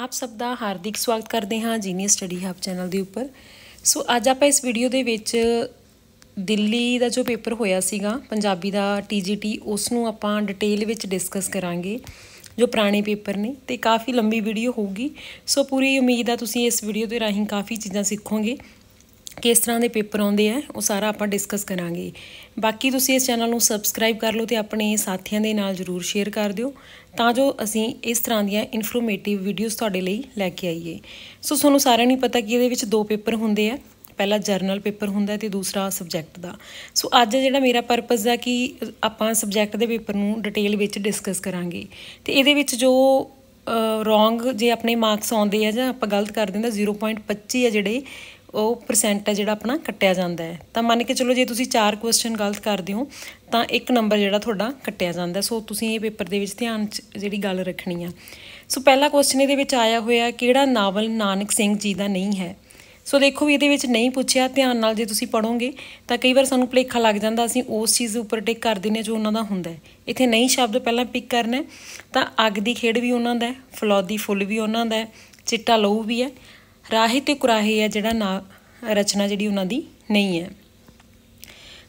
ਆਪ ਸਭ ਦਾ ਹਾਰਦਿਕ ਸਵਾਗਤ ਕਰਦੇ ਹਾਂ ਜੀਨੀਅਸ ਸਟੱਡੀ ਹੱਬ ਚੈਨਲ ਦੇ ਉੱਪਰ ਸੋ ਅੱਜ ਆਪਾਂ ਇਸ ਵੀਡੀਓ ਦੇ ਵਿੱਚ ਦਿੱਲੀ ਦਾ ਜੋ ਪੇਪਰ ਹੋਇਆ ਸੀਗਾ ਪੰਜਾਬੀ ਦਾ ਟੀਜੀਟੀ ਉਸ ਨੂੰ ਆਪਾਂ ਡਿਟੇਲ ਵਿੱਚ ਡਿਸਕਸ ਕਰਾਂਗੇ ਜੋ ਪੁਰਾਣੇ ਪੇਪਰ ਨੇ ਤੇ ਕਾਫੀ ਲੰਬੀ ਵੀਡੀਓ ਹੋਊਗੀ ਸੋ ਪੂਰੀ ਉਮੀਦ ਆ ਤੁਸੀਂ ਇਸ ਵੀਡੀਓ ਦੇ ਰਾਹੀਂ ਕਾਫੀ ਚੀਜ਼ਾਂ ਸਿੱਖੋਗੇ ਕਿਸ ਤਰ੍ਹਾਂ ਦੇ ਪੇਪਰ ਆਉਂਦੇ ਆ ਉਹ ਸਾਰਾ ਆਪਾਂ ਡਿਸਕਸ ਕਰਾਂਗੇ ਬਾਕੀ ਤੁਸੀਂ ਇਸ ਚੈਨਲ ਨੂੰ ਸਬਸਕ੍ਰਾਈਬ ਕਰ ਲਓ ਤੇ ਆਪਣੇ ਸਾਥੀਆਂ ਦੇ ਨਾਲ ਜਰੂਰ ਸ਼ੇਅਰ ਕਰ ਦਿਓ ਤਾਂ ਜੋ ਅਸੀਂ ਇਸ ਤਰ੍ਹਾਂ ਦੀਆਂ ਇਨਫੋਰਮੇਟਿਵ ਵੀਡੀਓਜ਼ ਤੁਹਾਡੇ ਲਈ ਲੈ ਕੇ ਆਈਏ ਸੋ ਤੁਹਾਨੂੰ ਸਾਰਿਆਂ ਨੂੰ ਪਤਾ ਕਿ ਇਹਦੇ ਵਿੱਚ ਦੋ ਪੇਪਰ ਹੁੰਦੇ ਆ ਪਹਿਲਾ ਜਰਨਲ ਪੇਪਰ ਹੁੰਦਾ ਤੇ ਦੂਸਰਾ ਸਬਜੈਕਟ ਦਾ ਸੋ ਅੱਜ ਜਿਹੜਾ ਮੇਰਾ ਪਰਪਸ ਆ ਕਿ ਆਪਾਂ ਸਬਜੈਕਟ ਦੇ ਪੇਪਰ ਨੂੰ ਡਿਟੇਲ ਵਿੱਚ ਡਿਸਕਸ ਕਰਾਂਗੇ ਤੇ ਇਹਦੇ ਵਿੱਚ ਜੋ ਰੋਂਗ ਜੇ ਆਪਣੇ ਮਾਰਕਸ ਆਉਂਦੇ ਆ ਜਾਂ ਆਪਾਂ ਗਲਤ ਕਰ ਦਿੰਦਾ 0.25 ਆ ਜਿਹੜੇ ਉਹ ਪਰਸੈਂਟ ਹੈ ਜਿਹੜਾ ਆਪਣਾ ਕੱਟਿਆ ਜਾਂਦਾ ਹੈ ਤਾਂ ਮੰਨ ਕੇ ਚਲੋ ਜੇ ਤੁਸੀਂ ਚਾਰ ਕੁਐਸਚਨ ਗਲਤ ਕਰਦੇ ਹੋ ਤਾਂ ਇੱਕ ਨੰਬਰ ਜਿਹੜਾ ਤੁਹਾਡਾ ਕੱਟਿਆ ਜਾਂਦਾ ਸੋ ਤੁਸੀਂ ਇਹ ਪੇਪਰ ਦੇ ਵਿੱਚ ਧਿਆਨ ਜਿਹੜੀ ਗੱਲ ਰੱਖਣੀ ਆ ਸੋ ਪਹਿਲਾ ਕੁਐਸਚਨ ਇਹਦੇ ਵਿੱਚ ਆਇਆ ਹੋਇਆ ਕਿਹੜਾ ਨਾਵਲ ਨਾਨਕ ਸਿੰਘ ਜੀ ਦਾ ਨਹੀਂ ਹੈ ਸੋ ਦੇਖੋ ਵੀ ਇਹਦੇ ਵਿੱਚ ਨਹੀਂ ਪੁੱਛਿਆ ਧਿਆਨ ਨਾਲ ਜੇ ਤੁਸੀਂ ਪੜੋਗੇ ਤਾਂ ਕਈ ਵਾਰ ਸਾਨੂੰ ਭਲੇਖਾ ਲੱਗ ਜਾਂਦਾ ਅਸੀਂ ਉਸ ਚੀਜ਼ ਉੱਪਰ ਟਿਕ ਕਰ ਦਿੰਨੇ ਜੋ ਉਹਨਾਂ ਦਾ ਹੁੰਦਾ ਇੱਥੇ ਨਹੀਂ ਸ਼ਬਦ ਪਹਿਲਾਂ ਪਿਕ ਕਰਨਾ ਤਾਂ ਅੱਗ ਦੀ ਖੇੜ ਵੀ ਉਹਨਾਂ ਦਾ ਹੈ ਫਲੌਦੀ ਫੁੱਲ ਵੀ ਉਹਨਾਂ ਦਾ ਹੈ ਚਿੱਟਾ ਲਹੂ ਵੀ ਹੈ ਰਾਹੇ ਤੇ ਕੁਰਾਹੇ ਹੈ ਜਿਹੜਾ ਨਾ ਰਚਨਾ ਜਿਹੜੀ ਉਹਨਾਂ ਦੀ ਨਹੀਂ ਹੈ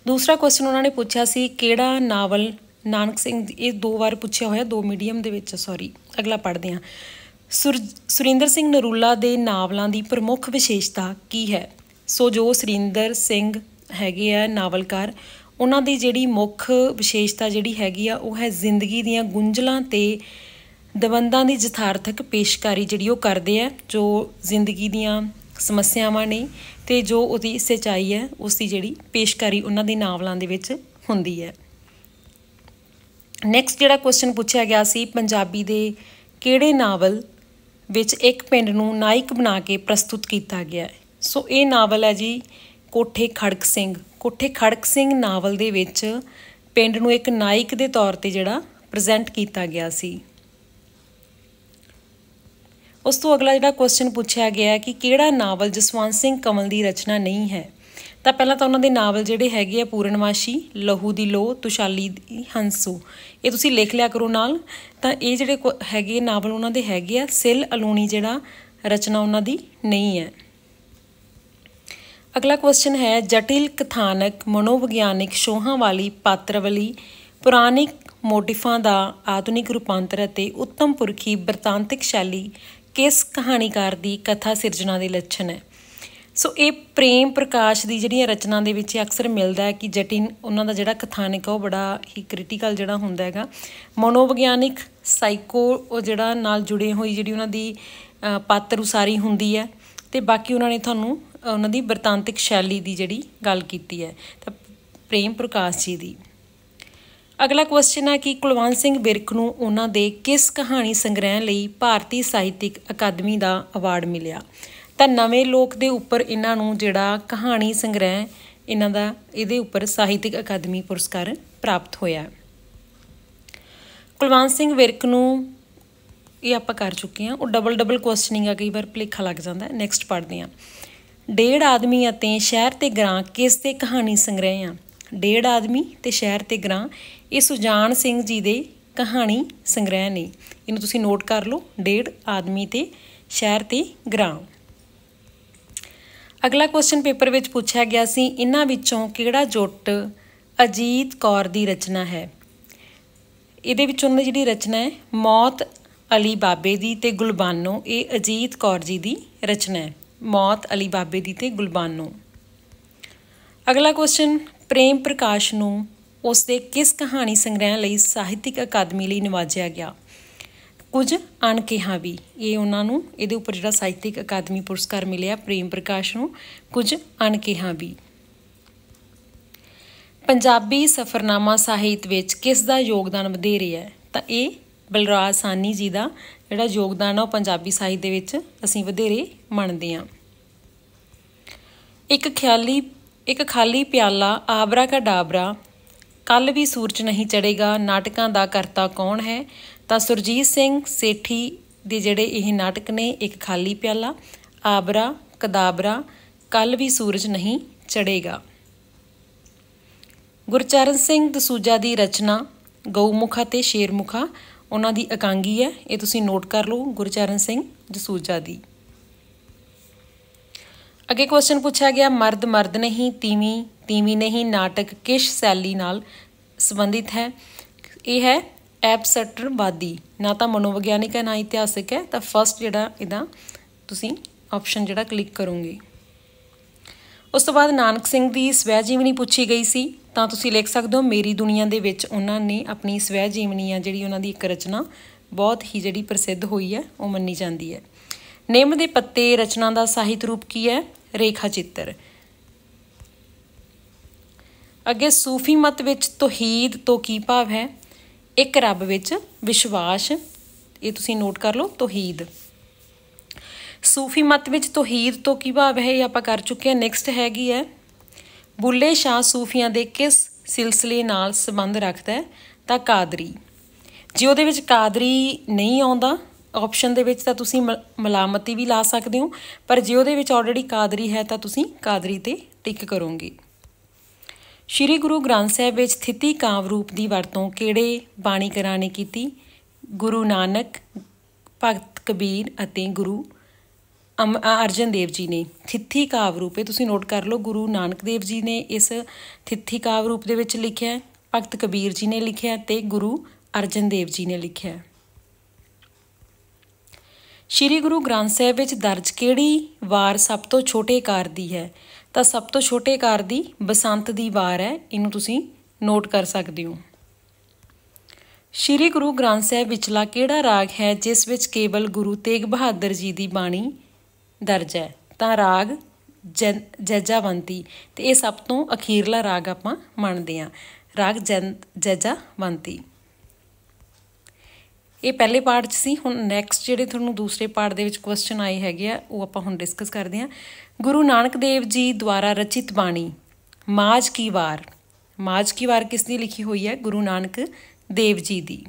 ਦੂਸਰਾ ਕੁਐਸਚਨ ਉਹਨਾਂ ਨੇ ਪੁੱਛਿਆ ਸੀ ਕਿਹੜਾ ਨਾਵਲ ਨਾਨਕ ਸਿੰਘ ਇਹ ਦੋ ਵਾਰ ਪੁੱਛਿਆ ਹੋਇਆ ਦੋ ਮੀਡੀਅਮ ਦੇ ਵਿੱਚ ਸੌਰੀ ਅਗਲਾ ਪੜ੍ਹਦੇ ਹਾਂ ਸੁਰਿੰਦਰ ਸਿੰਘ ਨਰੂਲਾ ਦੇ ਨਾਵਲਾਂ ਦੀ ਪ੍ਰਮੁੱਖ ਵਿਸ਼ੇਸ਼ਤਾ ਕੀ ਹੈ ਸੋ ਜੋ ਸੁਰਿੰਦਰ ਸਿੰਘ ਹੈਗੇ ਆ ਨਾਵਲਕਾਰ ਉਹਨਾਂ ਦੀ ਜਿਹੜੀ ਮੁੱਖ ਵਿਸ਼ੇਸ਼ਤਾ ਜਿਹੜੀ ਹੈਗੀ ਆ ਉਹ ਹੈ ਜ਼ਿੰਦਗੀ ਦੀਆਂ ਗੁੰਝਲਾਂ ਤੇ ਦਵੰਦਾਂ ਦੀ ਯਥਾਰਥਕ ਪੇਸ਼ਕਾਰੀ ਜਿਹੜੀ ਉਹ ਕਰਦੇ ਆ ਜੋ ਜ਼ਿੰਦਗੀ ਦੀਆਂ ਸਮੱਸਿਆਵਾਂ ਨੇ ਤੇ ਜੋ ਉਹਦੀ ਸਚਾਈ ਹੈ ਉਸ ਦੀ ਜਿਹੜੀ ਪੇਸ਼ਕਾਰੀ ਉਹਨਾਂ ਦੇ ਨਾਵਲਾਂ ਦੇ ਵਿੱਚ ਹੁੰਦੀ ਹੈ ਨੈਕਸਟ ਜਿਹੜਾ ਕੁਐਸਚਨ ਪੁੱਛਿਆ ਗਿਆ ਸੀ ਪੰਜਾਬੀ ਦੇ ਕਿਹੜੇ ਨਾਵਲ ਵਿੱਚ ਇੱਕ ਪਿੰਡ ਨੂੰ ਨਾਇਕ ਬਣਾ ਕੇ ਪ੍ਰਸਤੁਤ ਕੀਤਾ ਗਿਆ ਹੈ ਸੋ ਇਹ ਨਾਵਲ ਹੈ ਜੀ ਕੋਠੇ ਖੜਕ ਸਿੰਘ ਕੋਠੇ ਖੜਕ ਸਿੰਘ ਨਾਵਲ ਦੇ ਵਿੱਚ ਪਿੰਡ ਨੂੰ ਇੱਕ ਨਾਇਕ ਦੇ ਤੌਰ ਤੇ ਜਿਹੜਾ ਪ੍ਰੈਜ਼ੈਂਟ ਕੀਤਾ ਗਿਆ ਸੀ ਉਸ ਤੋਂ ਅਗਲਾ ਜਿਹੜਾ ਕੁਐਸਚਨ ਪੁੱਛਿਆ ਗਿਆ ਕਿ ਕਿਹੜਾ ਨਾਵਲ ਜਸਵੰਤ ਸਿੰਘ ਕਮਲ ਦੀ ਰਚਨਾ ਨਹੀਂ ਹੈ ਤਾਂ ਪਹਿਲਾਂ ਤਾਂ ਉਹਨਾਂ ਦੇ ਨਾਵਲ ਜਿਹੜੇ ਹੈਗੇ ਆ ਪੂਰਨਵਾਸ਼ੀ ਲਹੂ ਦੀ ਲੋ ਤੁਸ਼ਾਲੀ ਦੀ ਹੰਸੂ ਇਹ ਤੁਸੀਂ ਲਿਖ ਲਿਆ ਕਰੋ ਨਾਲ ਤਾਂ ਇਹ ਜਿਹੜੇ ਹੈਗੇ ਨਾਵਲ ਉਹਨਾਂ ਦੇ ਹੈਗੇ ਆ ਸਿਲ ਅਲੂਣੀ ਜਿਹੜਾ ਰਚਨਾ ਉਹਨਾਂ ਦੀ ਨਹੀਂ ਹੈ ਅਗਲਾ ਕੁਐਸਚਨ ਹੈ ਜਟਿਲ ਕਥਾਨਕ ਮਨੋਵਿਗਿਆਨਿਕ ਸ਼ੋਹਾਂ ਵਾਲੀ ਪਾਤਰਵਲੀ ਪੁਰਾਣਿਕ ਮੋਟਿਫਾਂ ਦਾ ਆਧੁਨਿਕ ਰੂਪਾਂਤਰ ਅਤੇ ਉੱਤਮ ਪੁਰਖੀ ਬਰਤਾਂਤਿਕ ਸ਼ੈਲੀ ਕਿਸ ਕਹਾਣੀਕਾਰ ਦੀ ਕਥਾ ਸਿਰਜਣਾ ਦੇ ਲੱਛਣ ਹੈ ਸੋ ਇਹ ਪ੍ਰੇਮ ਪ੍ਰਕਾਸ਼ ਦੀ ਜਿਹੜੀਆਂ ਰਚਨਾ ਦੇ ਵਿੱਚ ਅਕਸਰ ਮਿਲਦਾ ਹੈ ਕਿ ਜਟਿਨ ਉਹਨਾਂ ਦਾ ਜਿਹੜਾ ਕਥਾਨਕ ਹੈ ਉਹ ਬੜਾ ਹੀ ਕ੍ਰਿਟੀਕਲ ਜਿਹੜਾ ਹੁੰਦਾ ਹੈਗਾ ਮਨੋਵਿਗਿਆਨਿਕ ਸਾਈਕੋ ਉਹ ਜਿਹੜਾ ਨਾਲ ਜੁੜੇ ਹੋਈ ਜਿਹੜੀ ਉਹਨਾਂ ਦੀ ਪਾਤਰ ਉਸਾਰੀ ਹੁੰਦੀ ਹੈ ਤੇ ਬਾਕੀ ਉਹਨਾਂ ਨੇ ਤੁਹਾਨੂੰ ਉਹਨਾਂ ਦੀ ਬਰਤਾਂਤਿਕ ਸ਼ੈਲੀ ਦੀ ਜਿਹੜੀ ਗੱਲ ਕੀਤੀ ਹੈ ਤਾਂ ਪ੍ਰੇਮ ਪ੍ਰਕਾਸ਼ ਜੀ ਦੀ ਅਗਲਾ ਕੁਐਸਚਨ ਹੈ ਕਿ ਕੁਲਵੰਤ ਸਿੰਘ ਬਿਰਖ ਨੂੰ ਉਹਨਾਂ ਦੇ ਕਿਸ ਕਹਾਣੀ ਸੰਗ੍ਰਹਿ ਲਈ ਭਾਰਤੀ ਸਾਹਿਤਿਕ ਅਕਾਦਮੀ ਦਾ ਅਵਾਰਡ ਮਿਲਿਆ ਤਾਂ ਨਵੇਂ ਲੋਕ ਦੇ ਉੱਪਰ ਇਹਨਾਂ ਨੂੰ ਜਿਹੜਾ ਕਹਾਣੀ ਸੰਗ੍ਰਹਿ ਇਹਨਾਂ ਦਾ ਇਹਦੇ ਉੱਪਰ ਸਾਹਿਤਿਕ ਅਕਾਦਮੀ ਪੁਰਸਕਾਰ ਪ੍ਰਾਪਤ ਹੋਇਆ ਕੁਲਵੰਤ ਸਿੰਘ ਵਿਰਕ ਨੂੰ ਇਹ ਆਪਾਂ ਕਰ ਚੁੱਕੇ ਹਾਂ ਉਹ ਡਬਲ ਡਬਲ ਕੁਐਸਚਨਿੰਗ ਆ ਕਈ ਵਾਰ ਭਲੇਖਾ ਲੱਗ ਜਾਂਦਾ ਨੈਕਸਟ ਪੜ੍ਹਦੇ ਹਾਂ ਡੇਢ ਆਦਮੀ ਅਤੇ ਸ਼ਹਿਰ ਤੇ ਗ੍ਰਾਂ ਕਿਸ ਦੇ ਕਹਾਣੀ ਸੰਗ੍ਰਹਿ ਆ ਡੇਢ ਆਦਮੀ ਤੇ ਸ਼ਹਿਰ ਤੇ ਗ੍ਰਾਂ ਇਹ ਸੁਜਾਨ ਸਿੰਘ ਜੀ ਦੇ ਕਹਾਣੀ ਸੰਗ੍ਰਹਿ ਨੇ ਇਹਨੂੰ ਤੁਸੀਂ ਨੋਟ ਕਰ ਲਓ ਡੇਢ ਆਦਮੀ ਤੇ ਸ਼ਹਿਰ ਤੇ ਗ੍ਰਾਮ ਅਗਲਾ ਕੁਐਸਚਨ ਪੇਪਰ ਵਿੱਚ ਪੁੱਛਿਆ ਗਿਆ ਸੀ ਇਹਨਾਂ ਵਿੱਚੋਂ ਕਿਹੜਾ ਜੁੱਟ ਅਜੀਤ ਕੌਰ ਦੀ ਰਚਨਾ ਹੈ ਇਹਦੇ ਵਿੱਚ ਉਹਨਾਂ ਦੀ ਜਿਹੜੀ ਰਚਨਾ ਹੈ ਮੌਤ ਅਲੀ ਬਾਬੇ ਦੀ ਤੇ ਗੁਲਬਾਨੋ ਇਹ ਅਜੀਤ ਕੌਰ ਜੀ ਦੀ ਰਚਨਾ ਹੈ ਮੌਤ ਅਲੀ ਬਾਬੇ ਦੀ ਤੇ ਗੁਲਬਾਨੋ ਅਗਲਾ ਕੁਐਸਚਨ ਪ੍ਰੇਮ ਪ੍ਰਕਾਸ਼ ਨੂੰ ਉਸ ਦੇ ਕਿਸ ਕਹਾਣੀ ਸੰਗ੍ਰਹਿ ਲਈ ਸਾਹਿਤਿਕ ਅਕਾਦਮੀ ਲਈ ਨਿਵਾਜਿਆ ਗਿਆ ਕੁਝ ਅਣਕਿਹਾ ਵੀ ਇਹ ਉਹਨਾਂ ਨੂੰ ਇਹਦੇ ਉੱਪਰ ਜਿਹੜਾ ਸਾਹਿਤਿਕ ਅਕਾਦਮੀ ਪੁਰਸਕਾਰ ਮਿਲਿਆ ਪ੍ਰੇਮ ਪ੍ਰਕਾਸ਼ ਨੂੰ ਕੁਝ ਅਣਕਿਹਾ ਵੀ ਪੰਜਾਬੀ ਸਫਰਨਾਮਾ ਸਾਹਿਤ ਵਿੱਚ ਕਿਸ ਦਾ ਯੋਗਦਾਨ ਵਧੇਰੇ ਹੈ ਤਾਂ ਇਹ ਬਲਰਾਜ ਸਾਨੀ ਜੀ ਦਾ ਜਿਹੜਾ ਯੋਗਦਾਨ ਹੈ ਉਹ ਪੰਜਾਬੀ ਸਾਹਿਤ ਦੇ ਵਿੱਚ ਅਸੀਂ ਵਧੇਰੇ ਮੰਨਦੇ ਹਾਂ ਇੱਕ ਖਿਆਲੀ ਇੱਕ ਖਾਲੀ ਪਿਆਲਾ ਆਬਰਾ ਕਾ ਡਾਬਰਾ ਕੱਲ ਵੀ ਸੂਰਜ ਨਹੀਂ ਚੜੇਗਾ ਨਾਟਕਾਂ ਦਾ ਕਰਤਾ ਕੌਣ ਹੈ ਤਾਂ ਸੁਰਜੀਤ ਸਿੰਘ ਸੇਠੀ ਦੇ ਜਿਹੜੇ ਇਹ ਨਾਟਕ ਨੇ ਇੱਕ ਖਾਲੀ ਪਿਆਲਾ ਆਬਰਾ ਕਦਾਬਰਾ ਕੱਲ ਵੀ ਸੂਰਜ ਨਹੀਂ ਚੜੇਗਾ ਗੁਰਚਰਨ ਸਿੰਘ ਦਸੂਜਾ ਦੀ ਰਚਨਾ ਗਊਮੁਖਾ ਤੇ ਸ਼ੇਰਮੁਖਾ ਉਹਨਾਂ ਦੀ ਇਕਾਂਗੀ ਹੈ ਇਹ ਤੁਸੀਂ ਨੋਟ ਕਰ ਲਓ ਗੁਰਚਰਨ ਸਿੰਘ ਦਸੂਜਾ ਦੀ ਅੱਗੇ ਕੁਐਸਚਨ ਪੁੱਛਿਆ ਗਿਆ ਮਰਦ ਮਰਦ ਨਹੀਂ ਤੀਵੀਂ ਤੀਵੀਂ ਨਹੀਂ ਨਾਟਕ ਕਿਸ਼ ਸੈਲੀ ਨਾਲ ਸੰਬੰਧਿਤ ਹੈ ਇਹ ਹੈ ਐਬਸਟਰਵਾਦੀ ਨਾ ਤਾਂ ਮਨੋਵਿਗਿਆਨਿਕ ਹੈ ਨਾ ਇਤਿਹਾਸਿਕ ਹੈ ਤਾਂ ਫਸਟ ਜਿਹੜਾ ਇਹਦਾ ਤੁਸੀਂ ਆਪਸ਼ਨ ਜਿਹੜਾ ਕਲਿੱਕ ਕਰੋਗੇ ਉਸ ਤੋਂ ਬਾਅਦ ਨਾਨਕ ਸਿੰਘ ਦੀ ਸਵੈ ਜੀਵਨੀ ਪੁੱਛੀ ਗਈ ਸੀ ਤਾਂ ਤੁਸੀਂ ਲਿਖ ਸਕਦੇ ਹੋ ਮੇਰੀ ਦੁਨੀਆ ਦੇ ਵਿੱਚ ਉਹਨਾਂ ਨੇ ਆਪਣੀ ਸਵੈ ਜੀਵਨੀ ਆ ਜਿਹੜੀ ਉਹਨਾਂ ਦੀ ਇੱਕ ਰਚਨਾ ਬਹੁਤ ਹੀ ਜਿਹੜੀ ਪ੍ਰਸਿੱਧ ਹੋਈ ਹੈ ਉਹ ਮੰਨੀ ਜਾਂਦੀ ਹੈ ਨਿੰਮ ਦੇ ਪੱਤੇ ਰਚਨਾ ਦਾ ਸਾਹਿਤ ਰੂਪ ਕੀ ਹੈ ਰੇਖਾ ਚਿੱਤਰ ਅੱਗੇ ਸੂਫੀ ਮਤ ਵਿੱਚ ਤੋਹੀਦ ਤੋਂ ਕੀ ਭਾਵ ਹੈ ਇੱਕ ਰੱਬ ਵਿੱਚ ਵਿਸ਼ਵਾਸ ਇਹ ਤੁਸੀਂ ਨੋਟ ਕਰ ਲਓ ਤੋਹੀਦ ਸੂਫੀ ਮਤ ਵਿੱਚ ਤੋਹੀਦ ਤੋਂ ਕੀ ਭਾਵ ਹੈ ਇਹ ਆਪਾਂ ਕਰ ਚੁੱਕੇ ਹਾਂ ਨੈਕਸਟ ਹੈਗੀ ਹੈ ਬੁੱਲੇ ਸ਼ਾਹ ਸੂਫੀਆਂ ਦੇ ਕਿਸ ਸਿਲਸਿਲੇ ਨਾਲ ਸੰਬੰਧ ਰੱਖਦਾ ਹੈ ਤਾਂ ਕਾਦਰੀ ਜੇ ਉਹਦੇ ਵਿੱਚ ਕਾਦਰੀ ਨਹੀਂ ਆਉਂਦਾ ਆਪਸ਼ਨ ਦੇ ਵਿੱਚ ਤਾਂ ਤੁਸੀਂ ਮਲਾਮਤੀ ਵੀ ਲਾ ਸਕਦੇ ਹੋ ਪਰ ਜੇ ਉਹਦੇ ਵਿੱਚ ਆਲਰੇਡੀ ਕਾਦਰੀ ਹੈ ਤਾਂ ਤੁਸੀਂ ਕਾਦਰੀ ਤੇ ਟਿਕ ਕਰੋਗੇ ਸ਼੍ਰੀ ਗੁਰੂ ਗ੍ਰੰਥ ਸਾਹਿਬ ਵਿੱਚ ਥਿਤੀ ਕਾਵ ਰੂਪ ਦੀ ਵਰਤੋਂ ਕਿਹੜੇ ਬਾਣੀਕਾਰਾਂ ਨੇ ਕੀਤੀ ਗੁਰੂ ਨਾਨਕ ਭਗਤ ਕਬੀਰ ਅਤੇ ਗੁਰੂ ਅਰਜਨ ਦੇਵ ਜੀ ਨੇ ਥਿੱਥੀ ਕਾਵ ਰੂਪ ਇਹ ਤੁਸੀਂ ਨੋਟ ਕਰ ਲਓ ਗੁਰੂ ਨਾਨਕ ਦੇਵ ਜੀ ਨੇ ਇਸ ਥਿੱਥੀ ਕਾਵ ਰੂਪ ਦੇ ਵਿੱਚ ਲਿਖਿਆ ਭਗਤ ਕਬੀਰ ਜੀ ਨੇ ਲਿਖਿਆ ਤੇ ਗੁਰੂ ਅਰਜਨ ਦੇਵ ਜੀ ਨੇ ਲਿਖਿਆ ਸ਼੍ਰੀ ਗੁਰੂ ਗ੍ਰੰਥ ਸਾਹਿਬ ਵਿੱਚ ਦਰਜ ਕਿਹੜੀ ਵਾਰ ਸਭ ਤੋਂ ਛੋਟੇ ਕਾਰ ਦੀ ਹੈ ਤਾਂ ਸਭ ਤੋਂ ਛੋਟੇ ਆਕਾਰ ਦੀ ਬਸੰਤ ਦੀ ਵਾਰ ਹੈ ਇਹਨੂੰ ਤੁਸੀਂ ਨੋਟ ਕਰ ਸਕਦੇ ਹੋ ਸ਼੍ਰੀ ਗੁਰੂ ਗ੍ਰੰਥ ਸਾਹਿਬ ਵਿਚਲਾ ਕਿਹੜਾ ਰਾਗ ਹੈ ਜਿਸ ਵਿੱਚ ਕੇਵਲ ਗੁਰੂ ਤੇਗ ਬਹਾਦਰ ਜੀ ਦੀ ਬਾਣੀ ਦਰਜ ਹੈ ਤਾਂ ਰਾਗ ਜੈਜਾਵੰਤੀ ਤੇ ਇਹ ਸਭ ਤੋਂ ਅਖੀਰਲਾ ਰਾਗ ਆਪਾਂ ਮੰਨਦੇ ਆ ਰਾਗ ਜੈਜਾਵੰਤੀ ਇਹ ਪਹਿਲੇ ਪਾਰਟ 'ਚ ਸੀ ਹੁਣ ਨੈਕਸਟ ਜਿਹੜੇ ਤੁਹਾਨੂੰ ਦੂਸਰੇ ਪਾਰਟ ਦੇ ਵਿੱਚ ਕੁਐਸਚਨ ਆਏ ਹੈਗੇ ਆ ਉਹ ਆਪਾਂ ਹੁਣ ਡਿਸਕਸ ਕਰਦੇ ਆ ਗੁਰੂ ਨਾਨਕ ਦੇਵ ਜੀ ਦੁਆਰਾ ਰਚਿਤ ਬਾਣੀ ਮਾਜ ਕੀ ਵਾਰ ਮਾਜ ਕੀ ਵਾਰ ਕਿਸ ਦੀ ਲਿਖੀ ਹੋਈ ਹੈ ਗੁਰੂ ਨਾਨਕ ਦੇਵ ਜੀ ਦੀ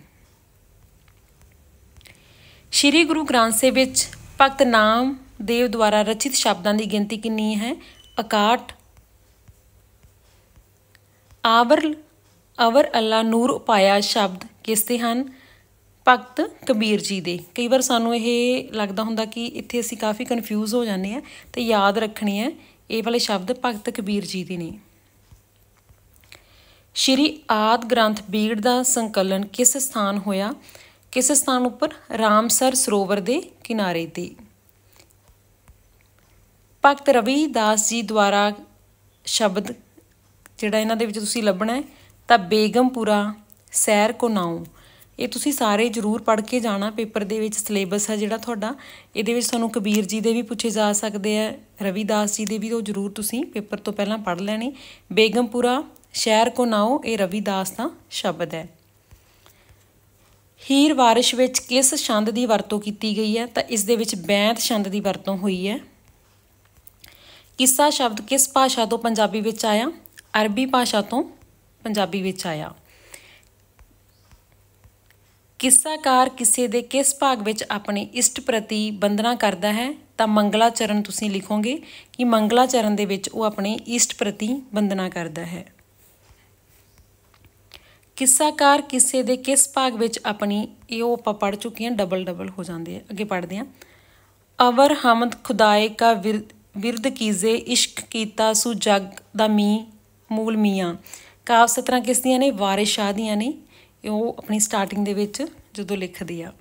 ਸ਼੍ਰੀ ਗੁਰੂ ਗ੍ਰੰਥ ਸਾਹਿਬ ਵਿੱਚ ਭਗਤ ਨਾਮ ਦੇਵ ਦੁਆਰਾ ਰਚਿਤ ਸ਼ਬਦਾਂ ਦੀ ਗਿਣਤੀ ਕਿੰਨੀ ਹੈ 61 ਆਵਰ ਅਵਰ ਅੱਲਾ ਨੂਰ ਉਪਾਇਆ ਸ਼ਬਦ ਕਿਸ ਤੇ ਹਨ ਭਗਤ ਕਬੀਰ ਜੀ ਦੇ ਕਈ ਵਾਰ ਸਾਨੂੰ ਇਹ ਲੱਗਦਾ ਹੁੰਦਾ ਕਿ ਇੱਥੇ ਅਸੀਂ ਕਾਫੀ ਕਨਫਿਊਜ਼ ਹੋ ਜਾਂਦੇ ਆ ਤੇ ਯਾਦ ਰੱਖਣੀ ਹੈ ਇਹ ਵਾਲੇ ਸ਼ਬਦ ਭਗਤ ਕਬੀਰ ਜੀ ਦੇ ਨੇ ਸ਼੍ਰੀ ਆਦ ਗ੍ਰੰਥ ਬੀੜ ਦਾ ਸੰਕਲਨ ਕਿਸ ਸਥਾਨ ਹੋਇਆ ਕਿਸ ਸਥਾਨ ਉੱਪਰ ਰਾਮਸਰ ਸਰੋਵਰ ਦੇ ਕਿਨਾਰੇ ਤੇ ਭਗਤ ਰਵੀ ਦਾਸ ਜੀ ਦੁਆਰਾ ਸ਼ਬਦ ਜਿਹੜਾ ਇਹਨਾਂ ਦੇ ਵਿੱਚ ਤੁਸੀਂ ਲੱਭਣਾ ਹੈ ਤਾਂ ਬੇਗਮਪੁਰਾ ਸੈਰ ਕੋ ਨਾਉ ਇਹ ਤੁਸੀਂ ਸਾਰੇ ਜ਼ਰੂਰ ਪੜ੍ਹ ਕੇ ਜਾਣਾ ਪੇਪਰ ਦੇ ਵਿੱਚ ਸਿਲੇਬਸ ਹੈ ਜਿਹੜਾ ਤੁਹਾਡਾ ਇਹਦੇ ਵਿੱਚ ਤੁਹਾਨੂੰ ਕਬੀਰ ਜੀ ਦੇ ਵੀ ਪੁੱਛੇ ਜਾ ਸਕਦੇ ਆ ਰਵੀਦਾਸ ਜੀ ਦੇ ਵੀ ਉਹ ਜ਼ਰੂਰ ਤੁਸੀਂ ਪੇਪਰ ਤੋਂ ਪਹਿਲਾਂ ਪੜ੍ਹ ਲੈਣੇ ਬੇਗਮਪੁਰਾ ਸ਼ਹਿਰ ਕੋ ਨਾਓ ਇਹ ਰਵੀਦਾਸ ਦਾ ਸ਼ਬਦ ਹੈ ਹੀਰ ਵਾਰਿਸ਼ ਵਿੱਚ ਕਿਸ ਛੰਦ ਦੀ ਵਰਤੋਂ ਕੀਤੀ ਗਈ ਹੈ ਤਾਂ ਇਸ ਦੇ ਵਿੱਚ ਬੈਂਤ ਛੰਦ ਦੀ ਵਰਤੋਂ ਹੋਈ ਹੈ ਕਿੱਸਾ ਸ਼ਬਦ ਕਿਸ ਭਾਸ਼ਾ ਤੋਂ ਪੰਜਾਬੀ ਵਿੱਚ ਆਇਆ ਅਰਬੀ ਭਾਸ਼ਾ ਤੋਂ ਪੰਜਾਬੀ ਵਿੱਚ ਆਇਆ ਕਿੱਸਾਕਾਰ ਕਿਸੇ ਦੇ ਕਿਸ ਭਾਗ ਵਿੱਚ ਆਪਣੇ ਇਸ਼ਟ ਪ੍ਰਤੀ ਬੰਦਨਾ ਕਰਦਾ ਹੈ ਤਾਂ ਮੰਗਲਾਚਰਨ ਤੁਸੀਂ ਲਿਖੋਗੇ ਕਿ ਮੰਗਲਾਚਰਨ ਦੇ ਵਿੱਚ ਉਹ ਆਪਣੇ ਇਸ਼ਟ ਪ੍ਰਤੀ ਬੰਦਨਾ ਕਰਦਾ ਹੈ ਕਿੱਸਾਕਾਰ ਕਿਸੇ ਦੇ ਕਿਸ ਭਾਗ ਵਿੱਚ ਆਪਣੀ ਇਹ ਉਹ ਆਪਾਂ ਪੜ ਚੁੱਕੇ ਹਾਂ ਡਬਲ ਡਬਲ ਹੋ ਜਾਂਦੇ ਆ ਅੱਗੇ ਪੜਦੇ ਆ ਅਵਰ ਹਮਦ ਖੁਦਾਏ ਕਾ ਵਿਰਦ ਕੀਜ਼ੇ ਇਸ਼ਕ ਕੀਤਾ ਸੁ ਜਗ ਦਾ ਮੀ ਮੂਲ ਮੀਆਂ ਕਾਫ ਸਤਰਾਂ ਕਿਸ ਦੀਆਂ ਨੇ ਵਾਰਿਸ਼ ਦੀਆਂ ਨੇ ਉਹ ਆਪਣੀ ਸਟਾਰਟਿੰਗ ਦੇ ਵਿੱਚ ਜਦੋਂ ਲਿਖਦੀ ਆ